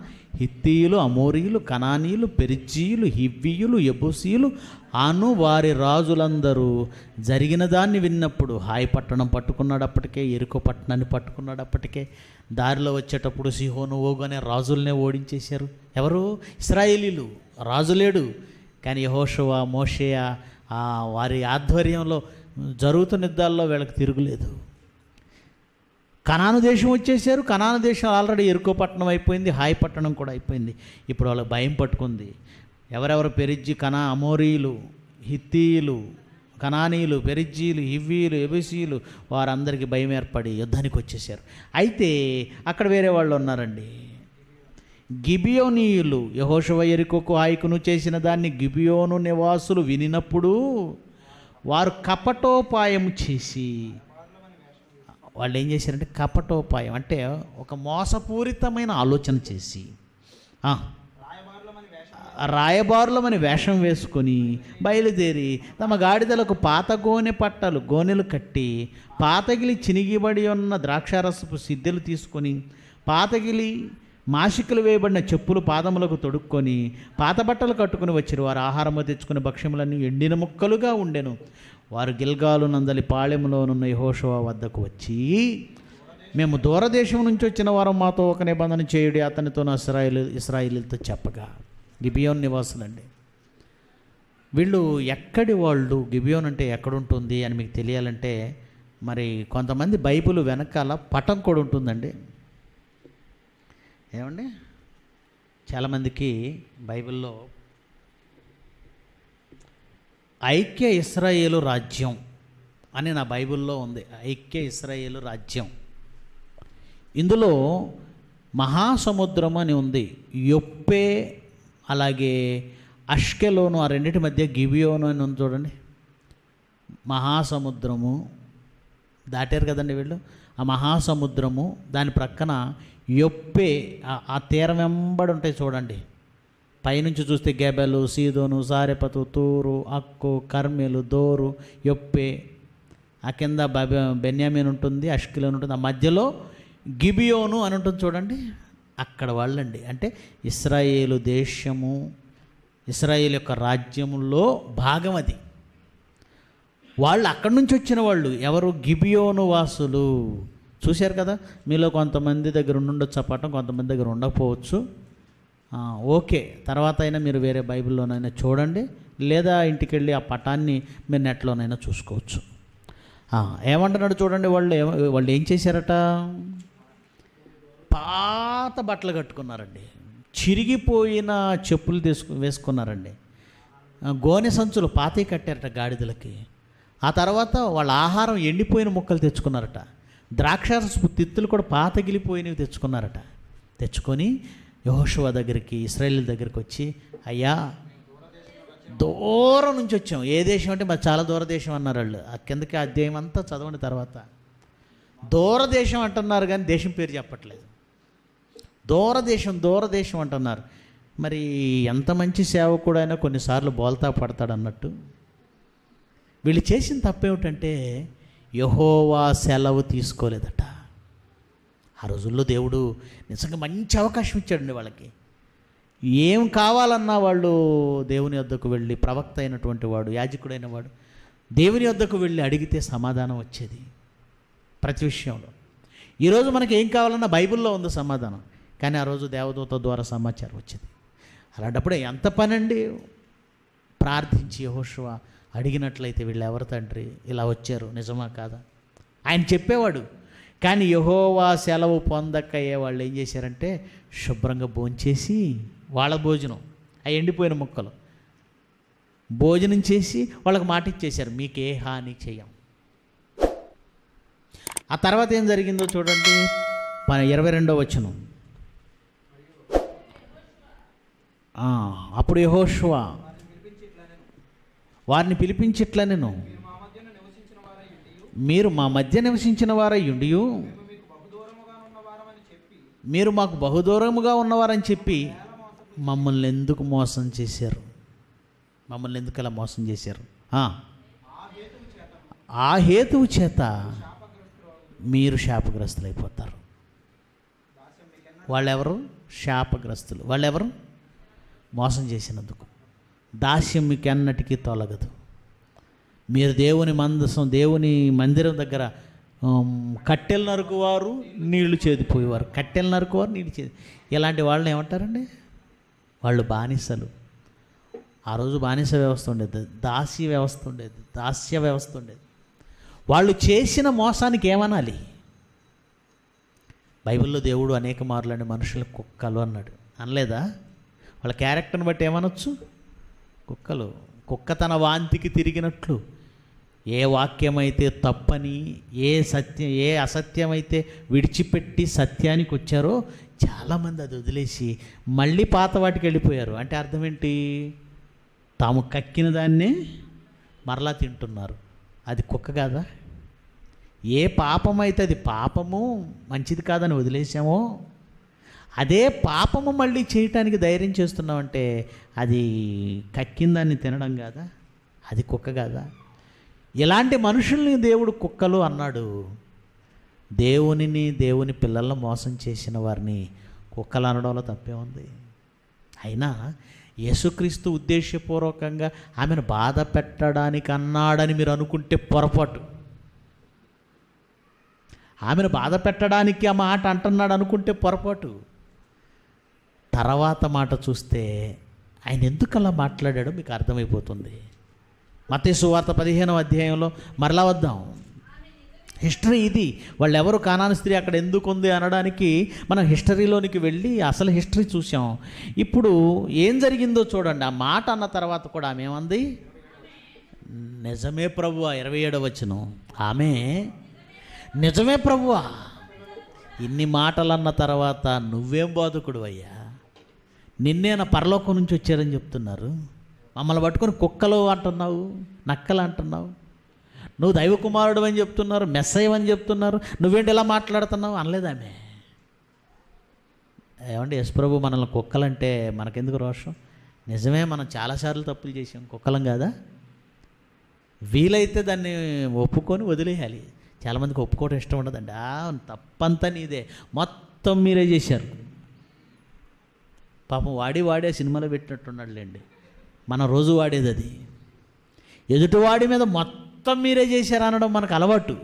హిత్తీయులు అమోరీలు కనానీలు పెరిచీలు హివ్వీయులు ఎబుసీలు అను వారి రాజులందరూ జరిగిన దాన్ని విన్నప్పుడు హాయి పట్టణం పట్టుకున్నాడప్పటికే ఎరుకో పట్టణాన్ని పట్టుకున్నాడప్పటికే దారిలో వచ్చేటప్పుడు సిహోను ఓగనే రాజులనే ఓడించేశారు ఎవరు ఇస్రాయేలీలు రాజులేడు కానీ హోషవా మోషయ వారి ఆధ్వర్యంలో జరుగుతున్న యుద్ధాల్లో వీళ్ళకి తిరుగులేదు కనాను దేశం వచ్చేసారు కనాను దేశం ఆల్రెడీ ఎరుకోపట్నం అయిపోయింది హాయ్ పట్టణం కూడా అయిపోయింది ఇప్పుడు వాళ్ళకి భయం పట్టుకుంది ఎవరెవరు పెరిజ్జి కనా అమోరీలు హిత్తీలు కనానీలు పెరిజ్జీలు హివ్వీలు ఎబిసీలు వారందరికీ భయం ఏర్పడి యుద్ధానికి వచ్చేసారు అయితే అక్కడ వేరే వాళ్ళు ఉన్నారండి గిబియోనీయులు యహోషవ ఎరుకోకు హాయికును చేసిన దాన్ని గిబియోను నివాసులు వినినప్పుడు వారు కపటోపాయం చేసి వాళ్ళు ఏం చేశారంటే కపటోపాయం అంటే ఒక మోసపూరితమైన ఆలోచన చేసి రాయబారులమని వేషం వేసుకొని బయలుదేరి తమ గాడిదలకు పాత గోనె పట్టలు గోనెలు కట్టి పాతగిలి చినిగిబడి ఉన్న ద్రాక్షారసపు సిద్ధులు తీసుకొని పాతగిలి మాసికలు వేయబడిన చెప్పులు పాదములకు తొడుక్కొని పాత బట్టలు కట్టుకుని వచ్చిన వారు ఆహారము తెచ్చుకుని భక్ష్యములన్నీ ఎండిన ముక్కలుగా ఉండెను వారు గిల్గాలు నందలి పాళెములోనున్న యహోషవా వద్దకు వచ్చి మేము దూరదేశం నుంచి వచ్చిన వారు మాతో ఒక నిబంధన చేయుడి అతనితో ఇస్రాయిల్ ఇస్రాయిలీలతో చెప్పగా గిబియోన్ నివాసులండి వీళ్ళు ఎక్కడి వాళ్ళు గిబియోన్ అంటే ఎక్కడుంటుంది అని మీకు తెలియాలంటే మరి కొంతమంది బైబుల్ వెనకాల పటం కూడా ఉంటుందండి ఏమండి చాలామందికి బైబిల్లో ఐక్య ఇస్రాయేలు రాజ్యం అని నా బైబిల్లో ఉంది ఐక్య ఇస్రాయేలు రాజ్యం ఇందులో మహాసముద్రం అని ఉంది యొప్పే అలాగే అష్కెలోను ఆ రెండింటి మధ్య గివియోను అని ఉంది చూడండి మహాసముద్రము దాటారు కదండి వీళ్ళు ఆ మహాసముద్రము దాని ప్రక్కన యొప్పే ఆ తీరం వెంబడి ఉంటాయి చూడండి పైనుంచి చూస్తే గెబెలు సీదోను సారెపతు తూరు అక్కు కర్మెలు దోరు యొప్పే ఆ కింద బెన్యామీన్ ఉంటుంది అష్కిలోన్ ఉంటుంది ఆ మధ్యలో గిబియోను అని ఉంటుంది చూడండి అక్కడ వాళ్ళండి అంటే ఇస్రాయేలు దేశము ఇస్రాయేల్ యొక్క రాజ్యంలో భాగం అది వాళ్ళు అక్కడి నుంచి వచ్చిన వాళ్ళు ఎవరు గిబియోను వాసులు చూశారు కదా మీలో కొంతమంది దగ్గర ఉండొచ్చు ఆ పాఠం కొంతమంది దగ్గర ఉండకపోవచ్చు ఓకే తర్వాత అయినా మీరు వేరే బైబిల్లోనైనా చూడండి లేదా ఇంటికి వెళ్ళి ఆ పటాన్ని మీరు నెట్లోనైనా చూసుకోవచ్చు ఏమంటున్నాడు చూడండి వాళ్ళు వాళ్ళు ఏం చేశారట పాత బట్టలు కట్టుకున్నారండి చిరిగిపోయిన చెప్పులు తీసుకు వేసుకున్నారండి గోనె సంచులు పాతి కట్టారట గాడిదలకి ఆ తర్వాత వాళ్ళ ఆహారం ఎండిపోయిన ముక్కలు తెచ్చుకున్నారట ద్రాక్షారసపు తిత్తులు కూడా పాతగిలిపోయినవి తెచ్చుకున్నారట తెచ్చుకొని యహోశువ దగ్గరికి ఇస్రాయేల్ దగ్గరికి వచ్చి అయ్యా దూరం నుంచి వచ్చాం ఏ దేశం అంటే మరి చాలా దూరదేశం అన్నారు వాళ్ళు ఆ కిందకి అధ్యాయం అంతా చదవండి తర్వాత దూరదేశం అంటున్నారు కానీ దేశం పేరు చెప్పట్లేదు దూరదేశం దూరదేశం అంటున్నారు మరి ఎంత మంచి సేవకుడైనా కొన్నిసార్లు బోల్తా పడతాడు అన్నట్టు వీళ్ళు చేసిన తప్పేమిటంటే యహోవా సెలవు తీసుకోలేదట ఆ రోజుల్లో దేవుడు నిజంగా మంచి అవకాశం ఇచ్చాడండి వాళ్ళకి ఏం కావాలన్నా వాళ్ళు దేవుని వద్దకు వెళ్ళి ప్రవక్త అయినటువంటి వాడు యాజకుడైన వాడు దేవుని వద్దకు వెళ్ళి అడిగితే సమాధానం వచ్చేది ప్రతి విషయంలో ఈరోజు మనకి ఏం కావాలన్నా బైబిల్లో ఉంది సమాధానం కానీ ఆ రోజు దేవదూత ద్వారా సమాచారం వచ్చింది అలాంటప్పుడు ఎంత పనండి ప్రార్థించి హోషవా అడిగినట్లయితే వీళ్ళు ఎవరు తండ్రి ఇలా వచ్చారు నిజమా కాదా ఆయన చెప్పేవాడు కానీ యహోవా సెలవు పొందకయ్యే వాళ్ళు ఏం చేశారంటే శుభ్రంగా భోంచేసి వాళ్ళ భోజనం అవి ఎండిపోయిన ముక్కలు భోజనం చేసి వాళ్ళకి మాట ఇచ్చేశారు మీకు ఏ హాని చేయం ఆ తర్వాత ఏం జరిగిందో చూడండి ఇరవై రెండో వచ్చును అప్పుడు యహోష్వా వారిని పిలిపించిట్లా నేను మీరు మా మధ్య నివసించిన వారై ఉండి మీరు మాకు బహుదూరముగా ఉన్నవారని చెప్పి మమ్మల్ని ఎందుకు మోసం చేశారు మమ్మల్ని ఎందుకు అలా మోసం చేశారు ఆ హేతువు చేత మీరు శాపగ్రస్తులు అయిపోతారు వాళ్ళెవరు శాపగ్రస్తులు వాళ్ళెవరు మోసం చేసినందుకు దాస్యం మీకు ఎన్నటికీ తొలగదు మీరు దేవుని మందసం దేవుని మందిరం దగ్గర కట్టెల నరుకువారు నీళ్లు చేదిపోయేవారు కట్టెలు నరుకువారు నీళ్లు చేది ఇలాంటి వాళ్ళని ఏమంటారండి వాళ్ళు బానిసలు ఆ రోజు బానిస వ్యవస్థ ఉండేది దాస్య వ్యవస్థ ఉండేది దాస్య వ్యవస్థ ఉండేది వాళ్ళు చేసిన మోసానికి ఏమనాలి బైబిల్లో దేవుడు అనేక మార్లని మనుషులు కుక్కలు అన్నాడు అనలేదా వాళ్ళ క్యారెక్టర్ని బట్టి ఏమనొచ్చు కుక్కలు కుక్క తన వాంతికి తిరిగినట్లు ఏ వాక్యమైతే తప్పని ఏ సత్యం ఏ అసత్యమైతే విడిచిపెట్టి సత్యానికి వచ్చారో చాలామంది అది వదిలేసి మళ్ళీ పాత వాటికి వెళ్ళిపోయారు అంటే అర్థం ఏంటి తాము కక్కిన దాన్నే మరలా తింటున్నారు అది కుక్క కాదా ఏ పాపమైతే అది పాపము మంచిది కాదని వదిలేసామో అదే పాపము మళ్ళీ చేయటానికి ధైర్యం చేస్తున్నామంటే అది కక్కిన దాన్ని తినడం కాదా అది కుక్క కాదా ఇలాంటి మనుషుల్ని దేవుడు కుక్కలు అన్నాడు దేవునిని దేవుని పిల్లలను మోసం చేసిన వారిని కుక్కలు అనడంలో తప్పే ఉంది అయినా యేసుక్రీస్తు ఉద్దేశపూర్వకంగా ఆమెను బాధ పెట్టడానికి అన్నాడని మీరు అనుకుంటే పొరపాటు ఆమెను బాధ పెట్టడానికి ఆ మాట అంటున్నాడు అనుకుంటే పొరపాటు తర్వాత మాట చూస్తే ఆయన ఎందుకలా మాట్లాడాడో మీకు అర్థమైపోతుంది మతేసు వార్త పదిహేనవ అధ్యాయంలో మరలా వద్దాం హిస్టరీ ఇది వాళ్ళు ఎవరు కానాని స్త్రీ అక్కడ ఎందుకు ఉంది అనడానికి మనం హిస్టరీలోనికి వెళ్ళి అసలు హిస్టరీ చూసాం ఇప్పుడు ఏం జరిగిందో చూడండి ఆ మాట అన్న తర్వాత కూడా ఆమె ఏమంది నిజమే ప్రభువ ఇరవై ఏడవ వచ్చిన ఆమె నిజమే ప్రభువ ఇన్ని మాటలు అన్న తర్వాత నువ్వేం బాధకుడు అయ్యా నిన్నేన పరలోకం నుంచి వచ్చారని చెప్తున్నారు మమ్మల్ని పట్టుకొని కుక్కలు అంటున్నావు నక్కలు అంటున్నావు నువ్వు దైవకుమారుడు అని చెప్తున్నారు మెస్ అని చెప్తున్నారు నువ్వేంటి ఇలా మాట్లాడుతున్నావు అనలేదామె ఏమంటే యశ్ప్రభు మనల్ని కుక్కలంటే మనకెందుకు రోషం నిజమే మనం చాలాసార్లు తప్పులు చేసాం కుక్కలం కాదా వీలైతే దాన్ని ఒప్పుకొని వదిలేయాలి చాలామందికి ఒప్పుకోవడం ఇష్టం ఉండదండి తప్పంతా నీదే మొత్తం మీరే చేశారు పాపం వాడి వాడే సినిమాలో పెట్టినట్టున్నాడులేండి మన రోజు వాడేది అది ఎదుటివాడి మీద మొత్తం మీరే చేశారనడం మనకు అలవాటు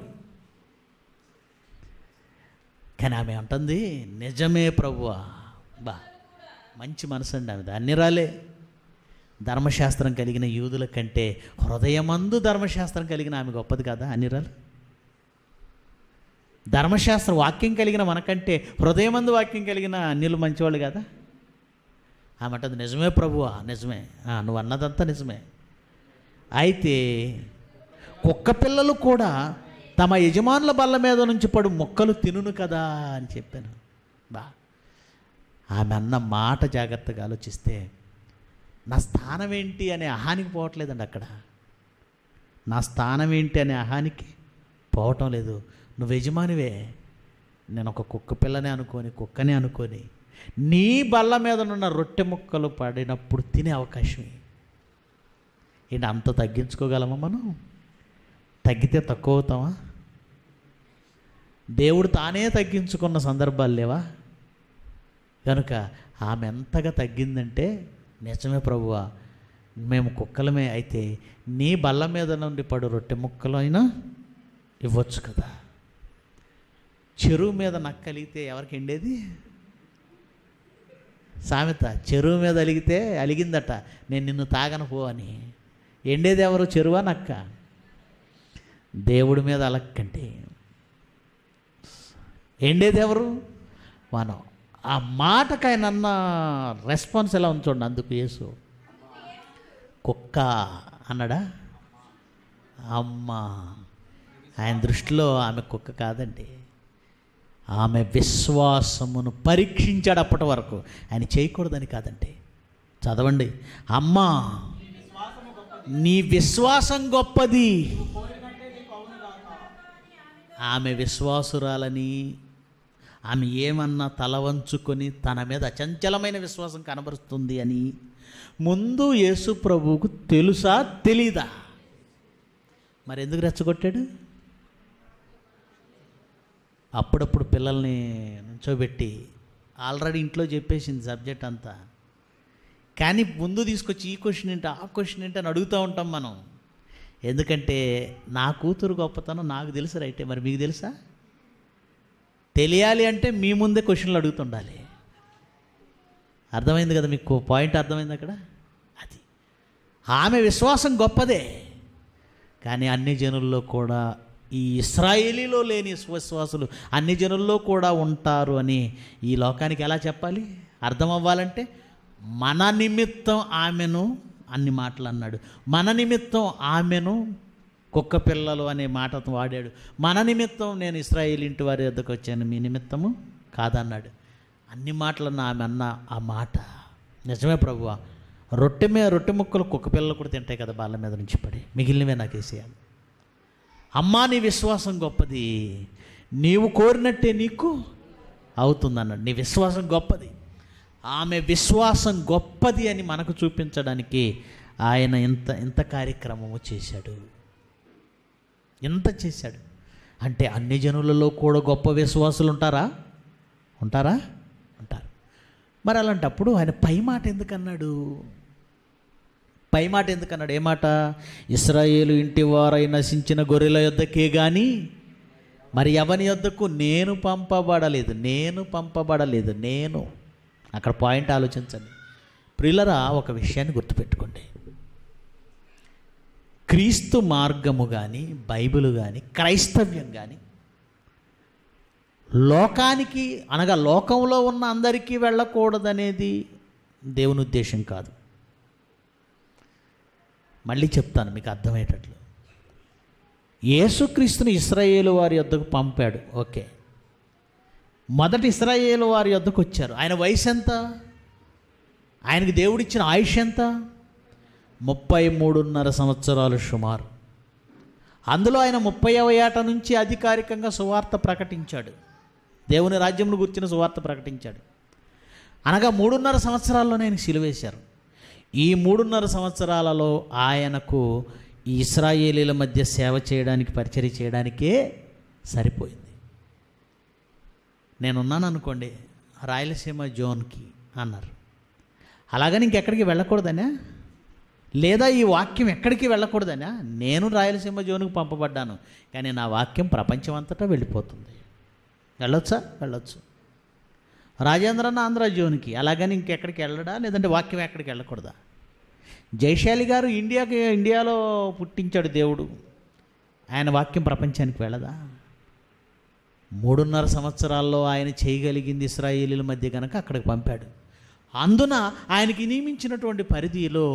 కానీ ఆమె అంటుంది నిజమే ప్రభువా బా మంచి మనసు అండి ఆమె దాన్ని రాలే ధర్మశాస్త్రం కలిగిన యూదుల కంటే హృదయమందు ధర్మశాస్త్రం కలిగిన ఆమె గొప్పది కదా అన్ని రాలే ధర్మశాస్త్ర వాక్యం కలిగిన మనకంటే హృదయమందు వాక్యం కలిగిన అన్నిలు మంచివాళ్ళు కదా ఆమె అంటుంది నిజమే ప్రభువా నిజమే నువ్వు అన్నదంతా నిజమే అయితే కుక్క పిల్లలు కూడా తమ యజమానుల బల్ల మీద నుంచి పడు మొక్కలు తినును కదా అని చెప్పాను బా ఆమె అన్న మాట జాగ్రత్తగా ఆలోచిస్తే నా స్థానం ఏంటి అనే అహానికి పోవట్లేదండి అక్కడ నా స్థానం ఏంటి అనే అహానికి పోవటం లేదు నువ్వు యజమానివే నేను ఒక కుక్క పిల్లనే అనుకొని కుక్కనే అనుకొని నీ బల్ల మీదనున్న రొట్టె ముక్కలు పడినప్పుడు తినే అవకాశం ఏంటి అంత తగ్గించుకోగలమా మనం తగ్గితే తక్కువ అవుతామా దేవుడు తానే తగ్గించుకున్న సందర్భాలు లేవా కనుక ఆమె ఎంతగా తగ్గిందంటే నిజమే ప్రభువా మేము కుక్కలమే అయితే నీ బల్ల మీద నుండి పడు రొట్టె ముక్కలు అయినా ఇవ్వచ్చు కదా చెరువు మీద నక్కలిగితే ఎవరికి ఎండేది సామెత చెరువు మీద అలిగితే అలిగిందట నేను నిన్ను తాగను పో అని ఎండేది ఎవరు చెరువు నక్క దేవుడి మీద అలక్కండి ఎండేది ఎవరు మనం ఆ మాటకు ఆయన అన్న రెస్పాన్స్ ఎలా ఉంచండి అందుకు యేసు కుక్క అన్నాడా అమ్మ ఆయన దృష్టిలో ఆమె కుక్క కాదండి ఆమె విశ్వాసమును పరీక్షించాడు అప్పటి వరకు ఆయన చేయకూడదని కాదండి చదవండి అమ్మా నీ విశ్వాసం గొప్పది ఆమె విశ్వాసురాలని ఆమె ఏమన్నా తల వంచుకొని తన మీద అచంచలమైన విశ్వాసం కనబరుస్తుంది అని ముందు యేసు ప్రభువుకు తెలుసా తెలీదా మరి ఎందుకు రెచ్చగొట్టాడు అప్పుడప్పుడు పిల్లల్ని నుంచోబెట్టి ఆల్రెడీ ఇంట్లో చెప్పేసింది సబ్జెక్ట్ అంతా కానీ ముందు తీసుకొచ్చి ఈ క్వశ్చన్ ఏంటి ఆ క్వశ్చన్ ఏంటి అని అడుగుతూ ఉంటాం మనం ఎందుకంటే నా కూతురు గొప్పతనం నాకు తెలుసు రైటే మరి మీకు తెలుసా తెలియాలి అంటే మీ ముందే క్వశ్చన్లు అడుగుతుండాలి అర్థమైంది కదా మీకు పాయింట్ అర్థమైంది అక్కడ అది ఆమె విశ్వాసం గొప్పదే కానీ అన్ని జనుల్లో కూడా ఈ ఇస్రాయేలీలో లేని విశ్వాసులు అన్ని జనుల్లో కూడా ఉంటారు అని ఈ లోకానికి ఎలా చెప్పాలి అర్థం అవ్వాలంటే మన నిమిత్తం ఆమెను అన్ని మాటలు అన్నాడు మన నిమిత్తం ఆమెను కుక్క పిల్లలు అనే మాట వాడాడు మన నిమిత్తం నేను ఇస్రాయేల్ ఇంటి వారి వద్దకు వచ్చాను మీ నిమిత్తము కాదన్నాడు అన్ని మాటలన్న ఆమె అన్న ఆ మాట నిజమే ప్రభువ రొట్టె మీద రొట్టె ముక్కలు కుక్క పిల్లలు కూడా తింటాయి కదా బాల మీద నుంచి పడి మిగిలినవే నాకు వేసేయాలి అమ్మా నీ విశ్వాసం గొప్పది నీవు కోరినట్టే నీకు అవుతుందన్నాడు నీ విశ్వాసం గొప్పది ఆమె విశ్వాసం గొప్పది అని మనకు చూపించడానికి ఆయన ఇంత ఇంత కార్యక్రమము చేశాడు ఎంత చేశాడు అంటే అన్ని జనులలో కూడా గొప్ప విశ్వాసులు ఉంటారా ఉంటారా ఉంటారు మరి అలాంటప్పుడు ఆయన పై మాట ఎందుకన్నాడు పై మాట ఎందుకన్నాడు ఏ మాట ఇస్రాయేలు ఇంటి వారై నశించిన గొర్రెల యొద్దకే కానీ మరి ఎవని యొద్దకు నేను పంపబడలేదు నేను పంపబడలేదు నేను అక్కడ పాయింట్ ఆలోచించండి ప్రిల్లరా ఒక విషయాన్ని గుర్తుపెట్టుకోండి క్రీస్తు మార్గము కానీ బైబిల్ కానీ క్రైస్తవ్యం కానీ లోకానికి అనగా లోకంలో ఉన్న అందరికీ వెళ్ళకూడదనేది దేవుని ఉద్దేశం కాదు మళ్ళీ చెప్తాను మీకు అర్థమయ్యేటట్లు యేసుక్రీస్తుని ఇస్రాయేల్ వారి వద్దకు పంపాడు ఓకే మొదటి ఇస్రాయేల్ వారి వద్దకు వచ్చారు ఆయన వయసు ఎంత ఆయనకు దేవుడిచ్చిన ఆయుష్ ఎంత ముప్పై మూడున్నర సంవత్సరాలు సుమారు అందులో ఆయన ముప్పై ఏట నుంచి అధికారికంగా సువార్త ప్రకటించాడు దేవుని రాజ్యమును గుర్చిన సువార్త ప్రకటించాడు అనగా మూడున్నర సంవత్సరాల్లోనే ఆయన సిలువేశారు ఈ మూడున్నర సంవత్సరాలలో ఆయనకు ఈ ఇస్రాయేలీల మధ్య సేవ చేయడానికి పరిచయం చేయడానికే సరిపోయింది నేనున్నాను అనుకోండి రాయలసీమ జోన్కి అన్నారు అలాగని ఇంకెక్కడికి వెళ్ళకూడదనే లేదా ఈ వాక్యం ఎక్కడికి వెళ్ళకూడదనే నేను రాయలసీమ జోన్కి పంపబడ్డాను కానీ నా వాక్యం ప్రపంచం అంతటా వెళ్ళిపోతుంది వెళ్ళొచ్చా వెళ్ళొచ్చు రాజేంద్ర అన్న ఆంధ్ర జోన్కి అలాగని ఇంకెక్కడికి వెళ్ళడా లేదంటే వాక్యం ఎక్కడికి వెళ్ళకూడదా జైశాలి గారు ఇండియాకి ఇండియాలో పుట్టించాడు దేవుడు ఆయన వాక్యం ప్రపంచానికి వెళ్ళదా మూడున్నర సంవత్సరాల్లో ఆయన చేయగలిగింది ఇస్రాయేలీల మధ్య కనుక అక్కడికి పంపాడు అందున ఆయనకి నియమించినటువంటి పరిధిలో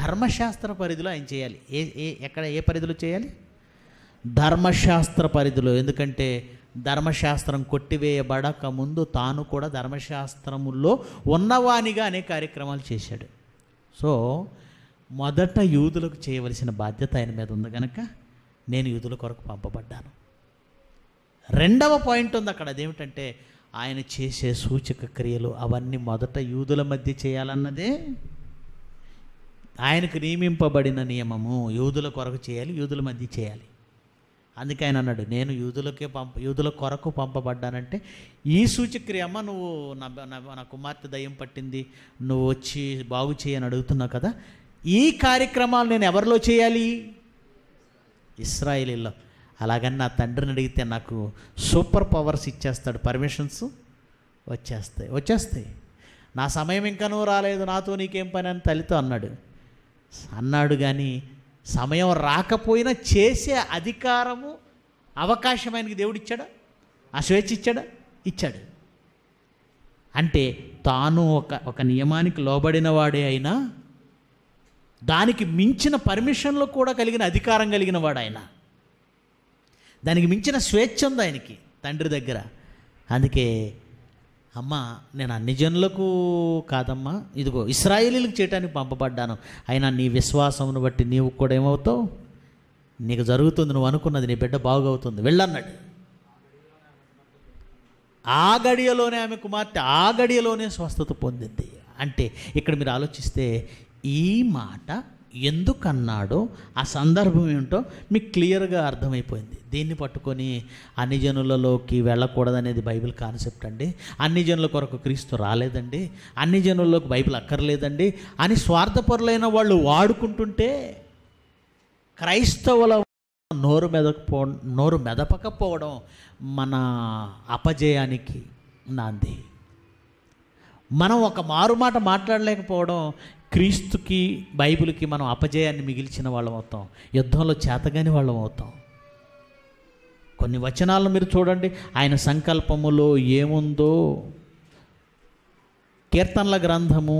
ధర్మశాస్త్ర పరిధిలో ఆయన చేయాలి ఏ ఏ ఎక్కడ ఏ పరిధిలో చేయాలి ధర్మశాస్త్ర పరిధిలో ఎందుకంటే ధర్మశాస్త్రం కొట్టివేయబడక ముందు తాను కూడా ధర్మశాస్త్రముల్లో ఉన్నవానిగా అనే కార్యక్రమాలు చేశాడు సో మొదట యూదులకు చేయవలసిన బాధ్యత ఆయన మీద ఉంది కనుక నేను యూదుల కొరకు పంపబడ్డాను రెండవ పాయింట్ ఉంది అక్కడ అదేమిటంటే ఆయన చేసే సూచక క్రియలు అవన్నీ మొదట యూదుల మధ్య చేయాలన్నదే ఆయనకు నియమింపబడిన నియమము యూదుల కొరకు చేయాలి యూదుల మధ్య చేయాలి అందుకే ఆయన అన్నాడు నేను యూదులకే పంప యూదుల కొరకు పంపబడ్డానంటే ఈ సూచక్రియ అమ్మ నువ్వు నా కుమార్తె దయ్యం పట్టింది నువ్వు వచ్చి బాగు చేయని అడుగుతున్నావు కదా ఈ కార్యక్రమాలు నేను ఎవరిలో చేయాలి ఇస్రాయలీలో అలాగని నా తండ్రిని అడిగితే నాకు సూపర్ పవర్స్ ఇచ్చేస్తాడు పర్మిషన్స్ వచ్చేస్తాయి వచ్చేస్తాయి నా సమయం ఇంకా నువ్వు రాలేదు నాతో నీకేం పని అని తల్లితో అన్నాడు అన్నాడు కానీ సమయం రాకపోయినా చేసే అధికారము అవకాశం ఆయనకి దేవుడు ఇచ్చాడా ఆ స్వేచ్ఛ ఇచ్చాడా ఇచ్చాడు అంటే తాను ఒక ఒక నియమానికి లోబడినవాడే అయినా దానికి మించిన పర్మిషన్లు కూడా కలిగిన అధికారం కలిగిన వాడు ఆయన దానికి మించిన స్వేచ్ఛ ఉంది ఆయనకి తండ్రి దగ్గర అందుకే అమ్మా నేను అన్ని జనులకు కాదమ్మా ఇదిగో ఇస్రాయేలీలకు చేయడానికి పంపబడ్డాను అయినా నీ విశ్వాసమును బట్టి నీవు కూడా ఏమవుతావు నీకు జరుగుతుంది నువ్వు అనుకున్నది నీ బిడ్డ బాగవుతుంది వెళ్ళన్నాడు ఆ గడియలోనే ఆమె కుమార్తె ఆ గడియలోనే స్వస్థత పొందింది అంటే ఇక్కడ మీరు ఆలోచిస్తే ఈ మాట ఎందుకన్నాడో ఆ సందర్భం ఏమిటో మీకు క్లియర్గా అర్థమైపోయింది దీన్ని పట్టుకొని అన్ని జనులలోకి వెళ్ళకూడదనేది బైబిల్ కాన్సెప్ట్ అండి అన్ని జనుల కొరకు క్రీస్తు రాలేదండి అన్ని జనుల్లోకి బైబిల్ అక్కర్లేదండి అని స్వార్థపరులైన వాళ్ళు వాడుకుంటుంటే క్రైస్తవుల నోరు మెదకపో నోరు మెదపకపోవడం మన అపజయానికి నాంది మనం ఒక మారు మాట మాట్లాడలేకపోవడం క్రీస్తుకి బైబిల్కి మనం అపజయాన్ని మిగిల్చిన వాళ్ళం అవుతాం యుద్ధంలో చేతగాని వాళ్ళం అవుతాం కొన్ని వచనాలను మీరు చూడండి ఆయన సంకల్పములో ఏముందో కీర్తనల గ్రంథము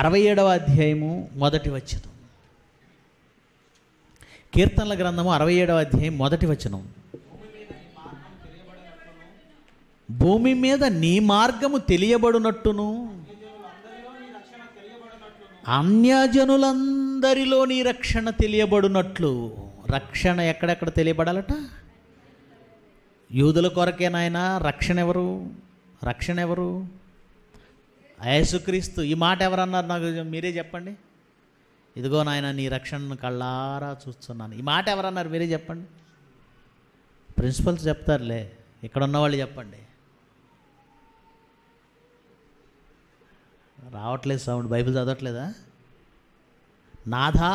అరవై ఏడవ అధ్యాయము మొదటి వచనం కీర్తనల గ్రంథము అరవై ఏడవ అధ్యాయం మొదటి వచనం భూమి మీద నీ మార్గము తెలియబడునట్టును అన్యజనులందరిలో నీ రక్షణ తెలియబడునట్లు రక్షణ ఎక్కడెక్కడ తెలియబడాలట యూదుల కొరకే నాయన రక్షణ ఎవరు రక్షణ ఎవరు యేసుక్రీస్తు ఈ మాట ఎవరన్నారు నాకు మీరే చెప్పండి ఇదిగో నాయన నీ రక్షణను కళ్ళారా చూస్తున్నాను ఈ మాట ఎవరన్నారు మీరే చెప్పండి ప్రిన్సిపల్స్ చెప్తారులే ఇక్కడ ఉన్నవాళ్ళు వాళ్ళు చెప్పండి రావట్లేదు సౌండ్ బైబిల్ చదవట్లేదా నాథా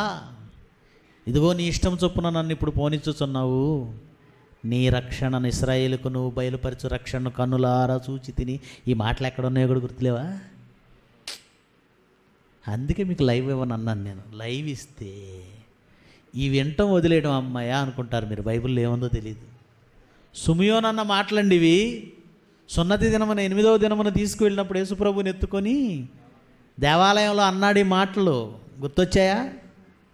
ఇదిగో నీ ఇష్టం చొప్పున నన్ను ఇప్పుడు పోనిచ్చుచున్నావు నీ రక్షణ ఇస్రాయేలుకు నువ్వు బయలుపరచు రక్షణ కన్నులారా చూచి తిని ఈ మాటలు ఎక్కడున్నాయో కూడా గుర్తులేవా అందుకే మీకు లైవ్ ఇవ్వను అన్నాను నేను లైవ్ ఇస్తే ఈ వింటం వదిలేయడం అమ్మాయా అనుకుంటారు మీరు బైబిల్లో ఏముందో తెలియదు సుమియోనన్న మాటలండి ఇవి సున్నతి దినమున ఎనిమిదవ దినమున తీసుకువెళ్ళినప్పుడు యేసుప్రభుని ఎత్తుకొని దేవాలయంలో అన్నాడు ఈ మాటలు గుర్తొచ్చాయా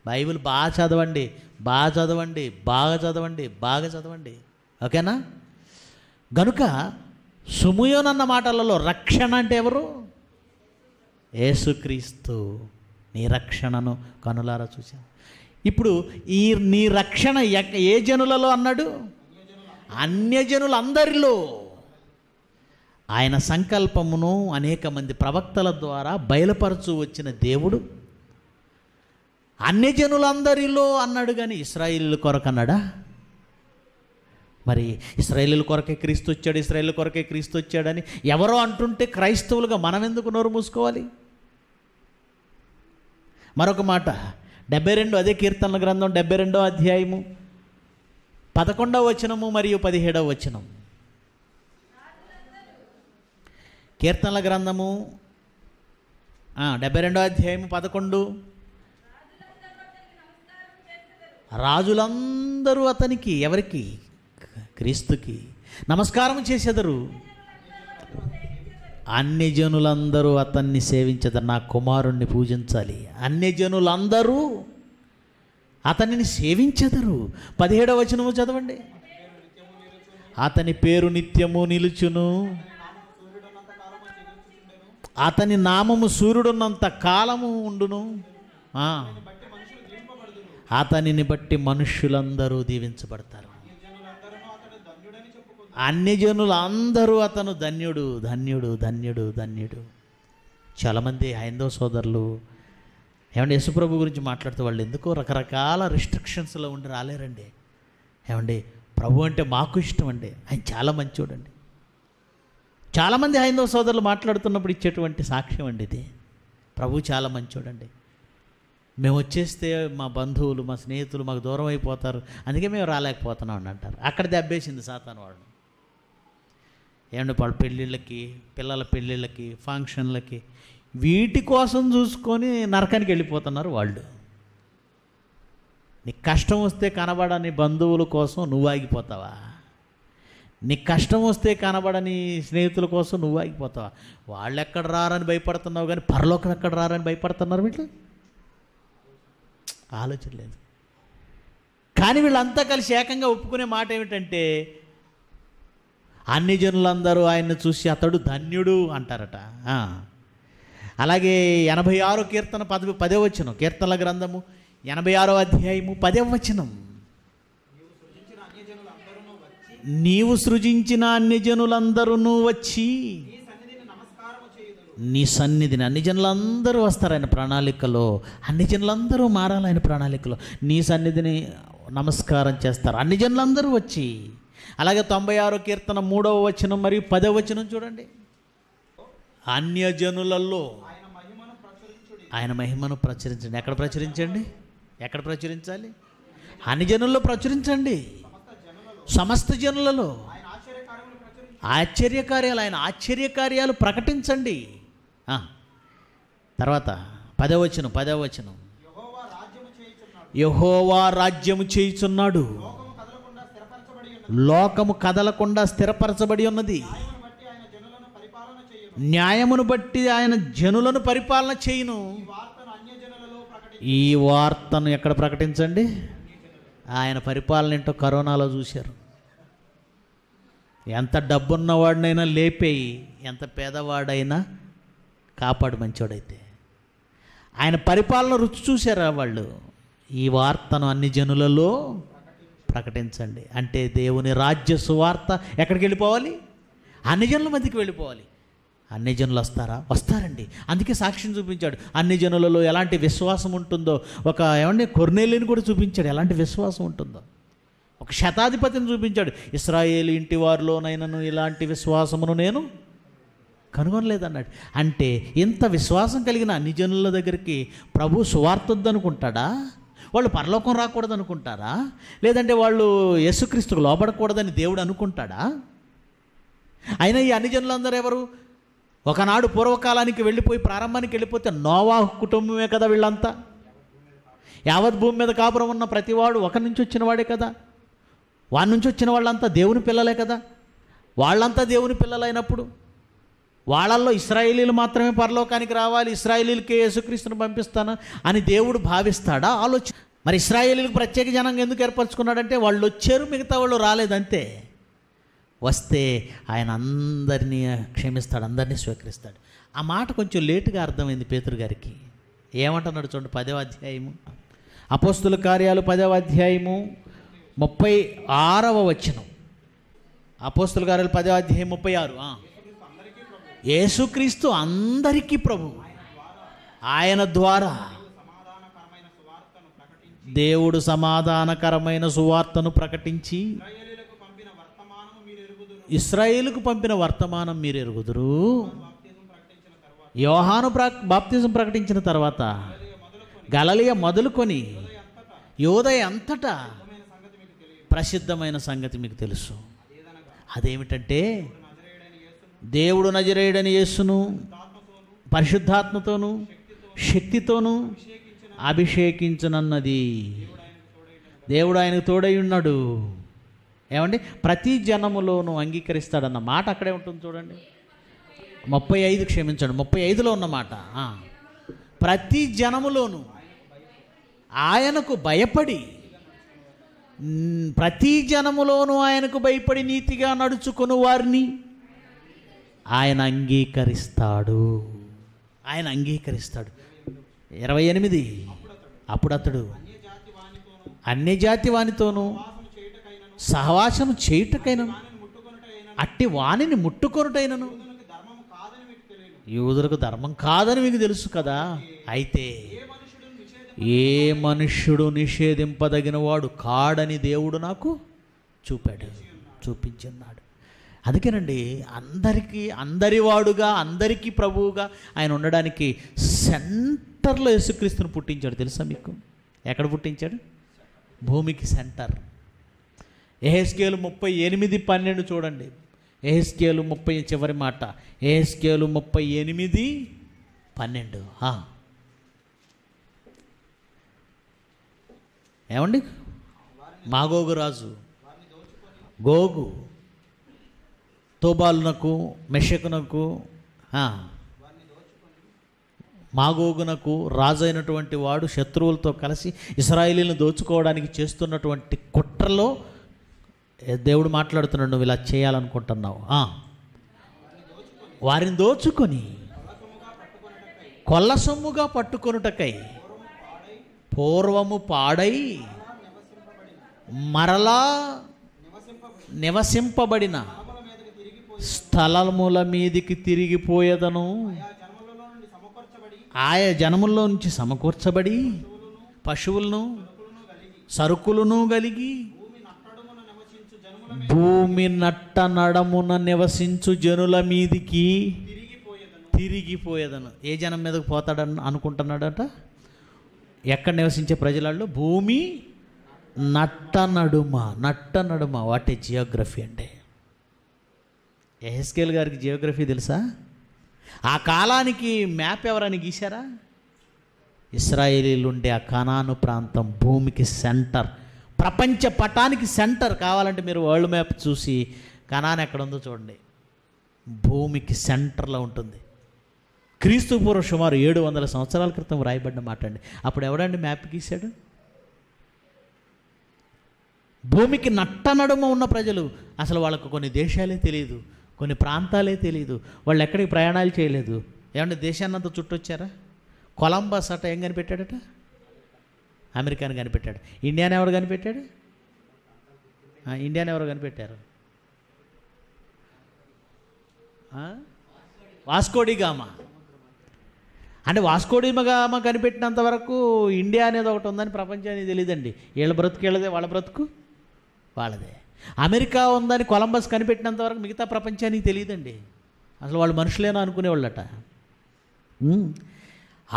బైబిల్ బాగా చదవండి బాగా చదవండి బాగా చదవండి బాగా చదవండి ఓకేనా గనుక సుముయోనన్న మాటలలో రక్షణ అంటే ఎవరు ఏసుక్రీస్తు నీ రక్షణను కనులారా చూసా ఇప్పుడు ఈ నీ రక్షణ ఏ జనులలో అన్నాడు అన్యజనులందరిలో ఆయన సంకల్పమును అనేక మంది ప్రవక్తల ద్వారా బయలుపరచు వచ్చిన దేవుడు అన్ని జనులందరిలో అన్నాడు కానీ ఇస్రాయిల్ కొరకు అన్నాడా మరి ఇస్రాయిల్ కొరకే క్రీస్తు వచ్చాడు ఇస్రాయిల్ కొరకే క్రీస్తు వచ్చాడని ఎవరో అంటుంటే క్రైస్తవులుగా మనం ఎందుకు నోరు మూసుకోవాలి మరొక మాట డెబ్బై రెండు అదే కీర్తన గ్రంథం డెబ్బై రెండో అధ్యాయము పదకొండవ వచనము మరియు పదిహేడవ వచనము కీర్తనల గ్రంథము డెబ్బై రెండో అధ్యాయం పదకొండు రాజులందరూ అతనికి ఎవరికి క్రీస్తుకి నమస్కారం చేసేదరు అన్ని జనులందరూ అతన్ని సేవించదరు నా కుమారుణ్ణి పూజించాలి అన్ని జనులందరూ అతనిని సేవించెదరు పదిహేడవ వచనము చదవండి అతని పేరు నిత్యము నిలుచును అతని నామము సూర్యుడున్నంత కాలము ఉండును అతనిని బట్టి మనుష్యులందరూ దీవించబడతారు అన్ని అందరూ అతను ధన్యుడు ధన్యుడు ధన్యుడు ధన్యుడు చాలామంది హైందవ సోదరులు ఏమంటే యశుప్రభు గురించి మాట్లాడుతూ వాళ్ళు ఎందుకో రకరకాల రిస్ట్రిక్షన్స్లో ఉండి రాలేరండి ఏమండి ప్రభు అంటే మాకు ఇష్టం అండి ఆయన చాలా మంచివాడండి చాలామంది హైందవ సోదరులు మాట్లాడుతున్నప్పుడు ఇచ్చేటువంటి సాక్ష్యం అండి ఇది ప్రభు చాలా మంచోడండి మేము వచ్చేస్తే మా బంధువులు మా స్నేహితులు మాకు దూరం అయిపోతారు అందుకే మేము రాలేకపోతున్నాం అని అంటారు అక్కడ దెబ్బేసింది సాతాను వాడు ఏమంటే వాళ్ళ పెళ్ళిళ్ళకి పిల్లల పెళ్ళిళ్ళకి ఫంక్షన్లకి వీటి కోసం చూసుకొని నరకానికి వెళ్ళిపోతున్నారు వాళ్ళు నీకు కష్టం వస్తే కనబడని బంధువుల కోసం నువ్వు ఆగిపోతావా నీ కష్టం వస్తే కనబడని స్నేహితుల కోసం నువ్వు ఆగిపోతావా వాళ్ళు ఎక్కడ రారని భయపడుతున్నావు కానీ పరలోకం ఎక్కడ రారని భయపడుతున్నారు వీళ్ళు ఆలోచన లేదు కానీ వీళ్ళంతా కలిసి ఏకంగా ఒప్పుకునే మాట ఏమిటంటే అన్ని జనులందరూ ఆయన్ని చూసి అతడు ధన్యుడు అంటారట అలాగే ఎనభై ఆరో కీర్తన పదవి పదే వచ్చనం కీర్తనల గ్రంథము ఎనభై ఆరో అధ్యాయము పదే వచ్చినం నీవు సృజించిన అన్ని జనులందరూ వచ్చి నీ సన్నిధిని అన్ని జనులందరూ వస్తారు ఆయన ప్రణాళికలో అన్ని జనులందరూ మారాలి ఆయన ప్రణాళికలో నీ సన్నిధిని నమస్కారం చేస్తారు అన్ని జనులందరూ వచ్చి అలాగే తొంభై ఆరో కీర్తన మూడవ వచనం మరియు పదవ వచనం చూడండి అన్యజనులలో ఆయన మహిమను ప్రచురించండి ఎక్కడ ప్రచురించండి ఎక్కడ ప్రచురించాలి అన్ని జనుల్లో ప్రచురించండి సమస్త జనులలో ఆశ్చర్యకార్యాలు ఆయన ఆశ్చర్యకార్యాలు ప్రకటించండి తర్వాత పదవచనం పదవచనం యహోవా రాజ్యము చేయుచున్నాడు లోకము కదలకుండా స్థిరపరచబడి ఉన్నది న్యాయమును బట్టి ఆయన జనులను పరిపాలన చేయును ఈ వార్తను ఎక్కడ ప్రకటించండి ఆయన పరిపాలన ఏంటో కరోనాలో చూశారు ఎంత డబ్బున్నవాడినైనా లేపేయి ఎంత పేదవాడైనా కాపాడు మంచివాడైతే ఆయన పరిపాలన రుచి చూశారా వాళ్ళు ఈ వార్తను అన్ని జనులలో ప్రకటించండి అంటే దేవుని రాజ్య సువార్త ఎక్కడికి వెళ్ళిపోవాలి అన్ని జనుల మధ్యకి వెళ్ళిపోవాలి అన్ని జనులు వస్తారా వస్తారండి అందుకే సాక్ష్యం చూపించాడు అన్ని జనులలో ఎలాంటి విశ్వాసం ఉంటుందో ఒక ఏమంటే కొర్నేలిని కూడా చూపించాడు ఎలాంటి విశ్వాసం ఉంటుందో ఒక శతాధిపతిని చూపించాడు ఇస్రాయేల్ ఇంటి వారిలోనైనాను ఇలాంటి విశ్వాసమును నేను కనుగొనలేదన్నాడు అంటే ఇంత విశ్వాసం కలిగిన అన్ని జనుల దగ్గరికి ప్రభు సువార్తద్దనుకుంటాడా వాళ్ళు పరలోకం రాకూడదు అనుకుంటారా లేదంటే వాళ్ళు యేసుక్రీస్తుకు లోపడకూడదని దేవుడు అనుకుంటాడా అయినా ఈ అన్ని జనులందరూ ఎవరు ఒకనాడు పూర్వకాలానికి వెళ్ళిపోయి ప్రారంభానికి వెళ్ళిపోతే నోవాహు కుటుంబమే కదా వీళ్ళంతా యావత్ భూమి మీద కాపురం ఉన్న ప్రతివాడు ఒకరి నుంచి వచ్చిన వాడే కదా వాడి నుంచి వచ్చిన వాళ్ళంతా దేవుని పిల్లలే కదా వాళ్ళంతా దేవుని పిల్లలైనప్పుడు వాళ్ళల్లో ఇస్రాయేలీలు మాత్రమే పరలోకానికి రావాలి ఇస్రాయేలీలకే యేసుక్రీస్తుని పంపిస్తాను అని దేవుడు భావిస్తాడా ఆలోచన మరి ఇస్రాయేలీలకు ప్రత్యేక జనాంగం ఎందుకు ఏర్పరచుకున్నాడంటే వాళ్ళు వచ్చారు మిగతా వాళ్ళు రాలేదంతే వస్తే ఆయన అందరినీ క్షమిస్తాడు అందరినీ స్వీకరిస్తాడు ఆ మాట కొంచెం లేటుగా అర్థమైంది పేతురు గారికి ఏమంటున్నాడు చూడండి పదవ అధ్యాయము అపోస్తుల కార్యాలు పదవ అధ్యాయము ముప్పై ఆరవ వచనం అపోస్తుల కార్యాలు పదవ అధ్యాయం ముప్పై ఆరు యేసుక్రీస్తు అందరికీ ప్రభు ఆయన ద్వారా దేవుడు సమాధానకరమైన సువార్తను ప్రకటించి ఇస్రాయేల్కు పంపిన వర్తమానం మీరు ఎరుగుదురు యోహాను ప్రా బాప్తిజం ప్రకటించిన తర్వాత గలలియ మొదలుకొని యోదయ అంతటా ప్రసిద్ధమైన సంగతి మీకు తెలుసు అదేమిటంటే దేవుడు నజరేయుడని యేసును పరిశుద్ధాత్మతోను శక్తితోను అభిషేకించనన్నది దేవుడు ఆయనకు తోడై ఉన్నాడు ఏమండి ప్రతి జనములోనూ అంగీకరిస్తాడన్న మాట అక్కడే ఉంటుంది చూడండి ముప్పై ఐదు క్షమించండి ముప్పై ఐదులో ఉన్నమాట ప్రతి జనములోను ఆయనకు భయపడి ప్రతి జనములోనూ ఆయనకు భయపడి నీతిగా నడుచుకుని వారిని ఆయన అంగీకరిస్తాడు ఆయన అంగీకరిస్తాడు ఇరవై ఎనిమిది అప్పుడు అతడు జాతి వానితోనూ సహవాసము చేయుటకైనను అట్టి వాణిని ముట్టుకొనుటైనను యూదులకు ధర్మం కాదని మీకు తెలుసు కదా అయితే ఏ మనుష్యుడు నిషేధింపదగిన వాడు కాడని దేవుడు నాకు చూపాడు చూపించున్నాడు అందుకేనండి అందరికీ అందరివాడుగా అందరికీ ప్రభువుగా ఆయన ఉండడానికి సెంటర్లో యేసుక్రీస్తుని పుట్టించాడు తెలుసా మీకు ఎక్కడ పుట్టించాడు భూమికి సెంటర్ ఎహెస్కేలు ముప్పై ఎనిమిది పన్నెండు చూడండి ఎహెస్కేలు ముప్పై చివరి మాట ఎహెస్కేలు ముప్పై ఎనిమిది పన్నెండు ఏమండి మాగోగు రాజు గోగు తోబాలునకు మెషకునకు మాగోగునకు రాజైనటువంటి వాడు శత్రువులతో కలిసి ఇస్రాయిలీలను దోచుకోవడానికి చేస్తున్నటువంటి కుట్రలో దేవుడు మాట్లాడుతున్నాడు నువ్వు ఇలా చేయాలనుకుంటున్నావు వారిని దోచుకొని కొల్ల సొమ్ముగా పట్టుకొనుటకై పూర్వము పాడై మరలా నివసింపబడిన స్థలముల మీదికి తిరిగిపోయేదను ఆయా జనముల్లో నుంచి సమకూర్చబడి పశువులను సరుకులను కలిగి భూమి నట్ట నడమున నివసించు జనుల మీదికి తిరిగిపోయేదను ఏ జనం మీదకు పోతాడని అనుకుంటున్నాడట ఎక్కడ నివసించే ప్రజలలో భూమి నట్ట నడుమ నట్ట నడుమ వాటి జియోగ్రఫీ అంటే ఎహెస్కేల్ గారికి జియోగ్రఫీ తెలుసా ఆ కాలానికి మ్యాప్ ఎవరైనా గీశారా ఇస్రాయేలీలు ఉండే ఆ కనాను ప్రాంతం భూమికి సెంటర్ ప్రపంచ పటానికి సెంటర్ కావాలంటే మీరు వరల్డ్ మ్యాప్ చూసి కణాన్ని ఎక్కడ ఉందో చూడండి భూమికి సెంటర్లో ఉంటుంది క్రీస్తు పూర్వం సుమారు ఏడు వందల సంవత్సరాల క్రితం రాయబడిన మాట అండి అప్పుడు ఎవడండి మ్యాప్ గీశాడు భూమికి నట్టనడుమ ఉన్న ప్రజలు అసలు వాళ్ళకు కొన్ని దేశాలే తెలియదు కొన్ని ప్రాంతాలే తెలియదు వాళ్ళు ఎక్కడికి ప్రయాణాలు చేయలేదు ఏమంటే దేశాన్నంతా చుట్టొచ్చారా కొలంబస్ అట ఏం కనిపెట్టాడట అమెరికాను కనిపెట్టాడు ఇండియాని ఎవరు కనిపెట్టాడు ఇండియాని ఎవరు కనిపెట్టారు వాస్కోడిగామా అంటే వాస్కోడిగామ కనిపెట్టినంత వరకు ఇండియా అనేది ఒకటి ఉందని ప్రపంచానికి తెలియదండి వీళ్ళ బ్రతుకు వీళ్ళదే వాళ్ళ బ్రతుకు వాళ్ళదే అమెరికా ఉందని కొలంబస్ కనిపెట్టినంత వరకు మిగతా ప్రపంచానికి తెలియదండి అసలు వాళ్ళు మనుషులేనా అనుకునేవాళ్ళట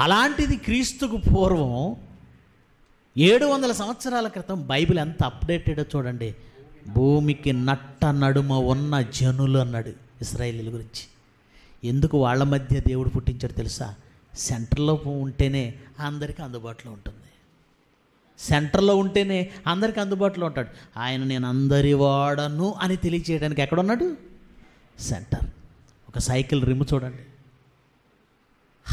అలాంటిది క్రీస్తుకు పూర్వం ఏడు వందల సంవత్సరాల క్రితం బైబిల్ ఎంత అప్డేటెడ్ చూడండి భూమికి నట్ట నడుమ ఉన్న జనులు అన్నాడు ఇస్రాయేలీల గురించి ఎందుకు వాళ్ళ మధ్య దేవుడు పుట్టించాడు తెలుసా సెంటర్లో ఉంటేనే అందరికీ అందుబాటులో ఉంటుంది సెంటర్లో ఉంటేనే అందరికీ అందుబాటులో ఉంటాడు ఆయన నేను అందరి వాడను అని తెలియచేయడానికి ఎక్కడున్నాడు సెంటర్ ఒక సైకిల్ రిమ్ చూడండి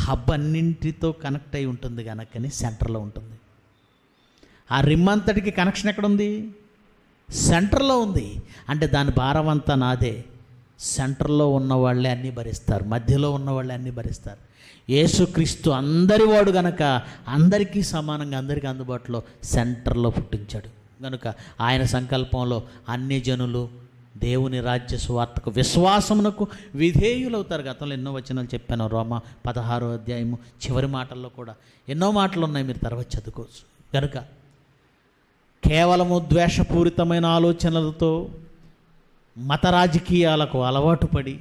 హబ్ అన్నింటితో కనెక్ట్ అయి ఉంటుంది కనుక సెంటర్లో ఉంటుంది ఆ రిమ్ అంతటికి కనెక్షన్ ఎక్కడుంది సెంటర్లో ఉంది అంటే దాని భారం అంతా నాదే సెంటర్లో ఉన్న వాళ్ళే అన్నీ భరిస్తారు మధ్యలో ఉన్న వాళ్ళే అన్నీ భరిస్తారు యేసుక్రీస్తు అందరి వాడు గనక అందరికీ సమానంగా అందరికీ అందుబాటులో సెంటర్లో పుట్టించాడు గనుక ఆయన సంకల్పంలో అన్ని జనులు దేవుని రాజ్య స్వార్థకు విశ్వాసమునకు విధేయులవుతారు గతంలో ఎన్నో వచనాలు చెప్పాను రోమ పదహారో అధ్యాయము చివరి మాటల్లో కూడా ఎన్నో మాటలు ఉన్నాయి మీరు తర్వాత చదువుకోవచ్చు కనుక కేవలము ద్వేషపూరితమైన ఆలోచనలతో మత రాజకీయాలకు అలవాటు పడి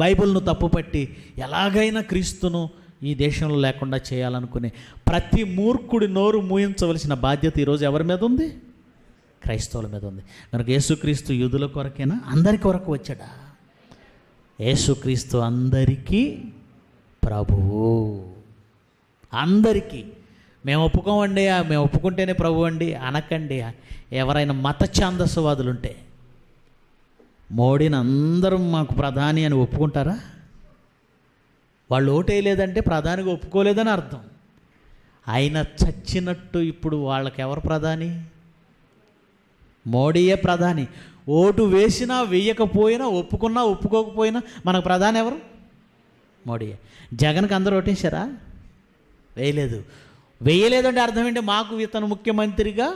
బైబిల్ను తప్పుపట్టి ఎలాగైనా క్రీస్తును ఈ దేశంలో లేకుండా చేయాలనుకునే ప్రతి మూర్ఖుడి నోరు మూయించవలసిన బాధ్యత ఈరోజు ఎవరి మీద ఉంది క్రైస్తవుల మీద ఉంది మనకు యేసుక్రీస్తు యూదుల కొరకైనా అందరి కొరకు వచ్చాడా యేసుక్రీస్తు అందరికీ ప్రభువు అందరికీ మేము ఒప్పుకోమండి మేము ఒప్పుకుంటేనే ప్రభు అండి అనకండి ఎవరైనా మత ఛాందస్వాదులు ఉంటే మోడీని అందరం మాకు ప్రధాని అని ఒప్పుకుంటారా వాళ్ళు ఓటేయలేదంటే ప్రధానికి ఒప్పుకోలేదని అర్థం ఆయన చచ్చినట్టు ఇప్పుడు వాళ్ళకి ఎవరు ప్రధాని మోడీయే ప్రధాని ఓటు వేసినా వేయకపోయినా ఒప్పుకున్నా ఒప్పుకోకపోయినా మనకు ప్రధాని ఎవరు మోడీయే జగన్కి అందరూ ఓటేశారా వేయలేదు వేయలేదంటే అర్థం ఏంటి మాకు ఇతను ముఖ్యమంత్రిగా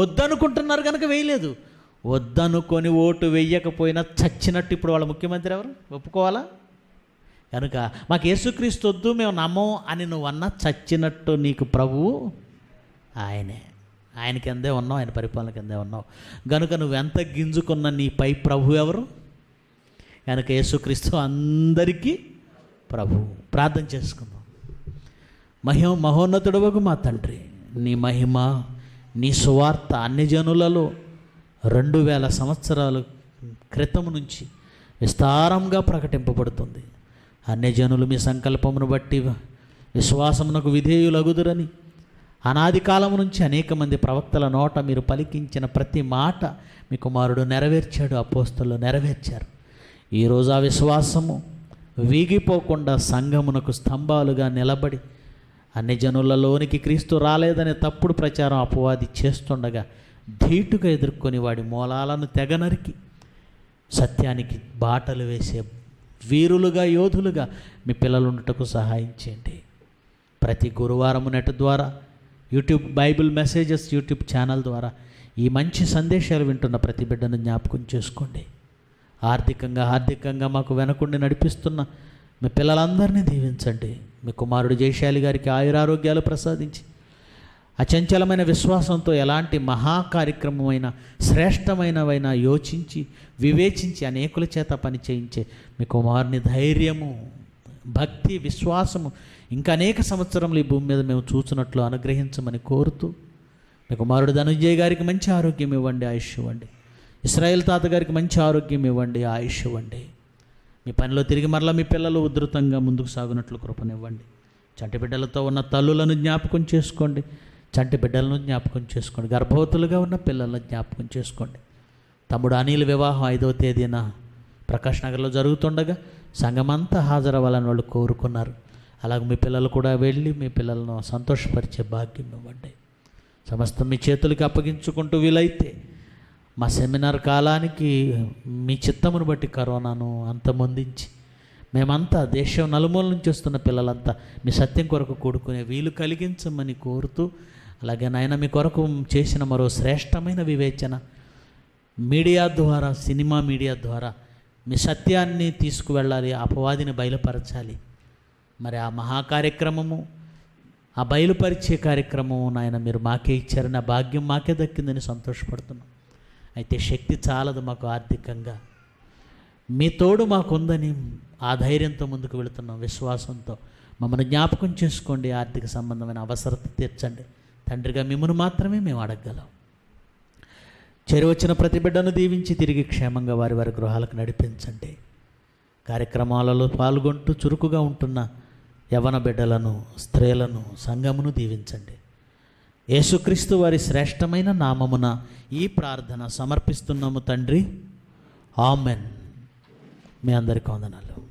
వద్దనుకుంటున్నారు కనుక వేయలేదు వద్దనుకొని ఓటు వేయకపోయినా చచ్చినట్టు ఇప్పుడు వాళ్ళ ముఖ్యమంత్రి ఎవరు ఒప్పుకోవాలా కనుక మాకు యేసుక్రీస్తు వద్దు మేము నమ్మం అని నువ్వు అన్నా చచ్చినట్టు నీకు ప్రభువు ఆయనే ఆయన కిందే ఉన్నావు ఆయన పరిపాలన కిందే ఉన్నావు కనుక నువ్వెంత గింజుకున్న నీ పై ప్రభు ఎవరు కనుక యేసుక్రీస్తు అందరికీ ప్రభు ప్రార్థన చేసుకుందాం మహిమ మహోన్నతుడవకు మా తండ్రి నీ మహిమ నీ సువార్త అన్ని జనులలో రెండు వేల సంవత్సరాల క్రితం నుంచి విస్తారంగా ప్రకటింపబడుతుంది అన్ని జనులు మీ సంకల్పమును బట్టి విశ్వాసమునకు విధేయులగుదురని అనాది కాలం నుంచి అనేక మంది ప్రవక్తల నోట మీరు పలికించిన ప్రతి మాట మీ కుమారుడు నెరవేర్చాడు ఆ అపోస్తలు నెరవేర్చారు ఈరోజు ఆ విశ్వాసము వీగిపోకుండా సంఘమునకు స్తంభాలుగా నిలబడి అన్ని జనులలోనికి క్రీస్తు రాలేదనే తప్పుడు ప్రచారం అపవాది చేస్తుండగా ధీటుగా ఎదుర్కొని వాడి మూలాలను తెగ నరికి సత్యానికి బాటలు వేసే వీరులుగా యోధులుగా మీ పిల్లలు ఉండటకు సహాయం చేయండి ప్రతి గురువారం నెట్ ద్వారా YouTube Bible messages YouTube channel ద్వారా ఈ మంచి సందేశాలు వింటున్న ప్రతి బిడ్డను జ్ఞాపకం చేసుకోండి ఆర్థికంగా ఆర్థికంగా మాకు వెనకుండి నడిపిస్తున్న మీ పిల్లలందరినీ దీవించండి మీ కుమారుడు జయశాలి గారికి ఆయురారోగ్యాలు ప్రసాదించి అచంచలమైన విశ్వాసంతో ఎలాంటి మహాకార్యక్రమమైన శ్రేష్టమైనవైన యోచించి వివేచించి అనేకుల చేత పని చేయించే మీ కుమారుని ధైర్యము భక్తి విశ్వాసము ఇంకా అనేక సంవత్సరములు ఈ భూమి మీద మేము చూసినట్లు అనుగ్రహించమని కోరుతూ మీ కుమారుడు ధనుజయ్ గారికి మంచి ఆరోగ్యం ఇవ్వండి ఆయుష్ ఇవ్వండి ఇస్రాయేల్ తాతగారికి మంచి ఆరోగ్యం ఇవ్వండి ఆయుష్ ఇవ్వండి మీ పనిలో తిరిగి మరలా మీ పిల్లలు ఉధృతంగా ముందుకు సాగునట్లు కృపనివ్వండి చంటి బిడ్డలతో ఉన్న తల్లులను జ్ఞాపకం చేసుకోండి చంటి బిడ్డలను జ్ఞాపకం చేసుకోండి గర్భవతులుగా ఉన్న పిల్లలను జ్ఞాపకం చేసుకోండి తమ్ముడు అనిల్ వివాహం ఐదవ తేదీన ప్రకాష్ నగర్లో జరుగుతుండగా సంఘమంతా హాజరవ్వాలని వాళ్ళు కోరుకున్నారు అలాగే మీ పిల్లలు కూడా వెళ్ళి మీ పిల్లలను సంతోషపరిచే భాగ్యం ఇవ్వండి సమస్తం మీ చేతులకి అప్పగించుకుంటూ వీలైతే మా సెమినార్ కాలానికి మీ చిత్తమును బట్టి కరోనాను అంతమొందించి మేమంతా దేశం నలుమూల నుంచి వస్తున్న పిల్లలంతా మీ సత్యం కొరకు కూడుకునే వీలు కలిగించమని కోరుతూ అలాగే నాయన మీ కొరకు చేసిన మరో శ్రేష్టమైన వివేచన మీడియా ద్వారా సినిమా మీడియా ద్వారా మీ సత్యాన్ని తీసుకువెళ్ళాలి అపవాదిని బయలుపరచాలి మరి ఆ మహాకార్యక్రమము ఆ బయలుపరిచే కార్యక్రమం నాయన మీరు మాకే ఇచ్చారని ఆ భాగ్యం మాకే దక్కిందని సంతోషపడుతున్నాం అయితే శక్తి చాలదు మాకు ఆర్థికంగా మీ తోడు మాకుందని ఆ ధైర్యంతో ముందుకు వెళుతున్నాం విశ్వాసంతో మమ్మల్ని జ్ఞాపకం చేసుకోండి ఆర్థిక సంబంధమైన అవసరత తీర్చండి తండ్రిగా మిమ్మల్ని మాత్రమే మేము అడగగలం చెరువచ్చిన ప్రతి బిడ్డను దీవించి తిరిగి క్షేమంగా వారి వారి గృహాలకు నడిపించండి కార్యక్రమాలలో పాల్గొంటూ చురుకుగా ఉంటున్న యవన బిడ్డలను స్త్రీలను సంఘమును దీవించండి యేసుక్రీస్తు వారి శ్రేష్టమైన నామమున ఈ ప్రార్థన సమర్పిస్తున్నాము తండ్రి ఆమెన్ మీ అందరికీ వందనాలు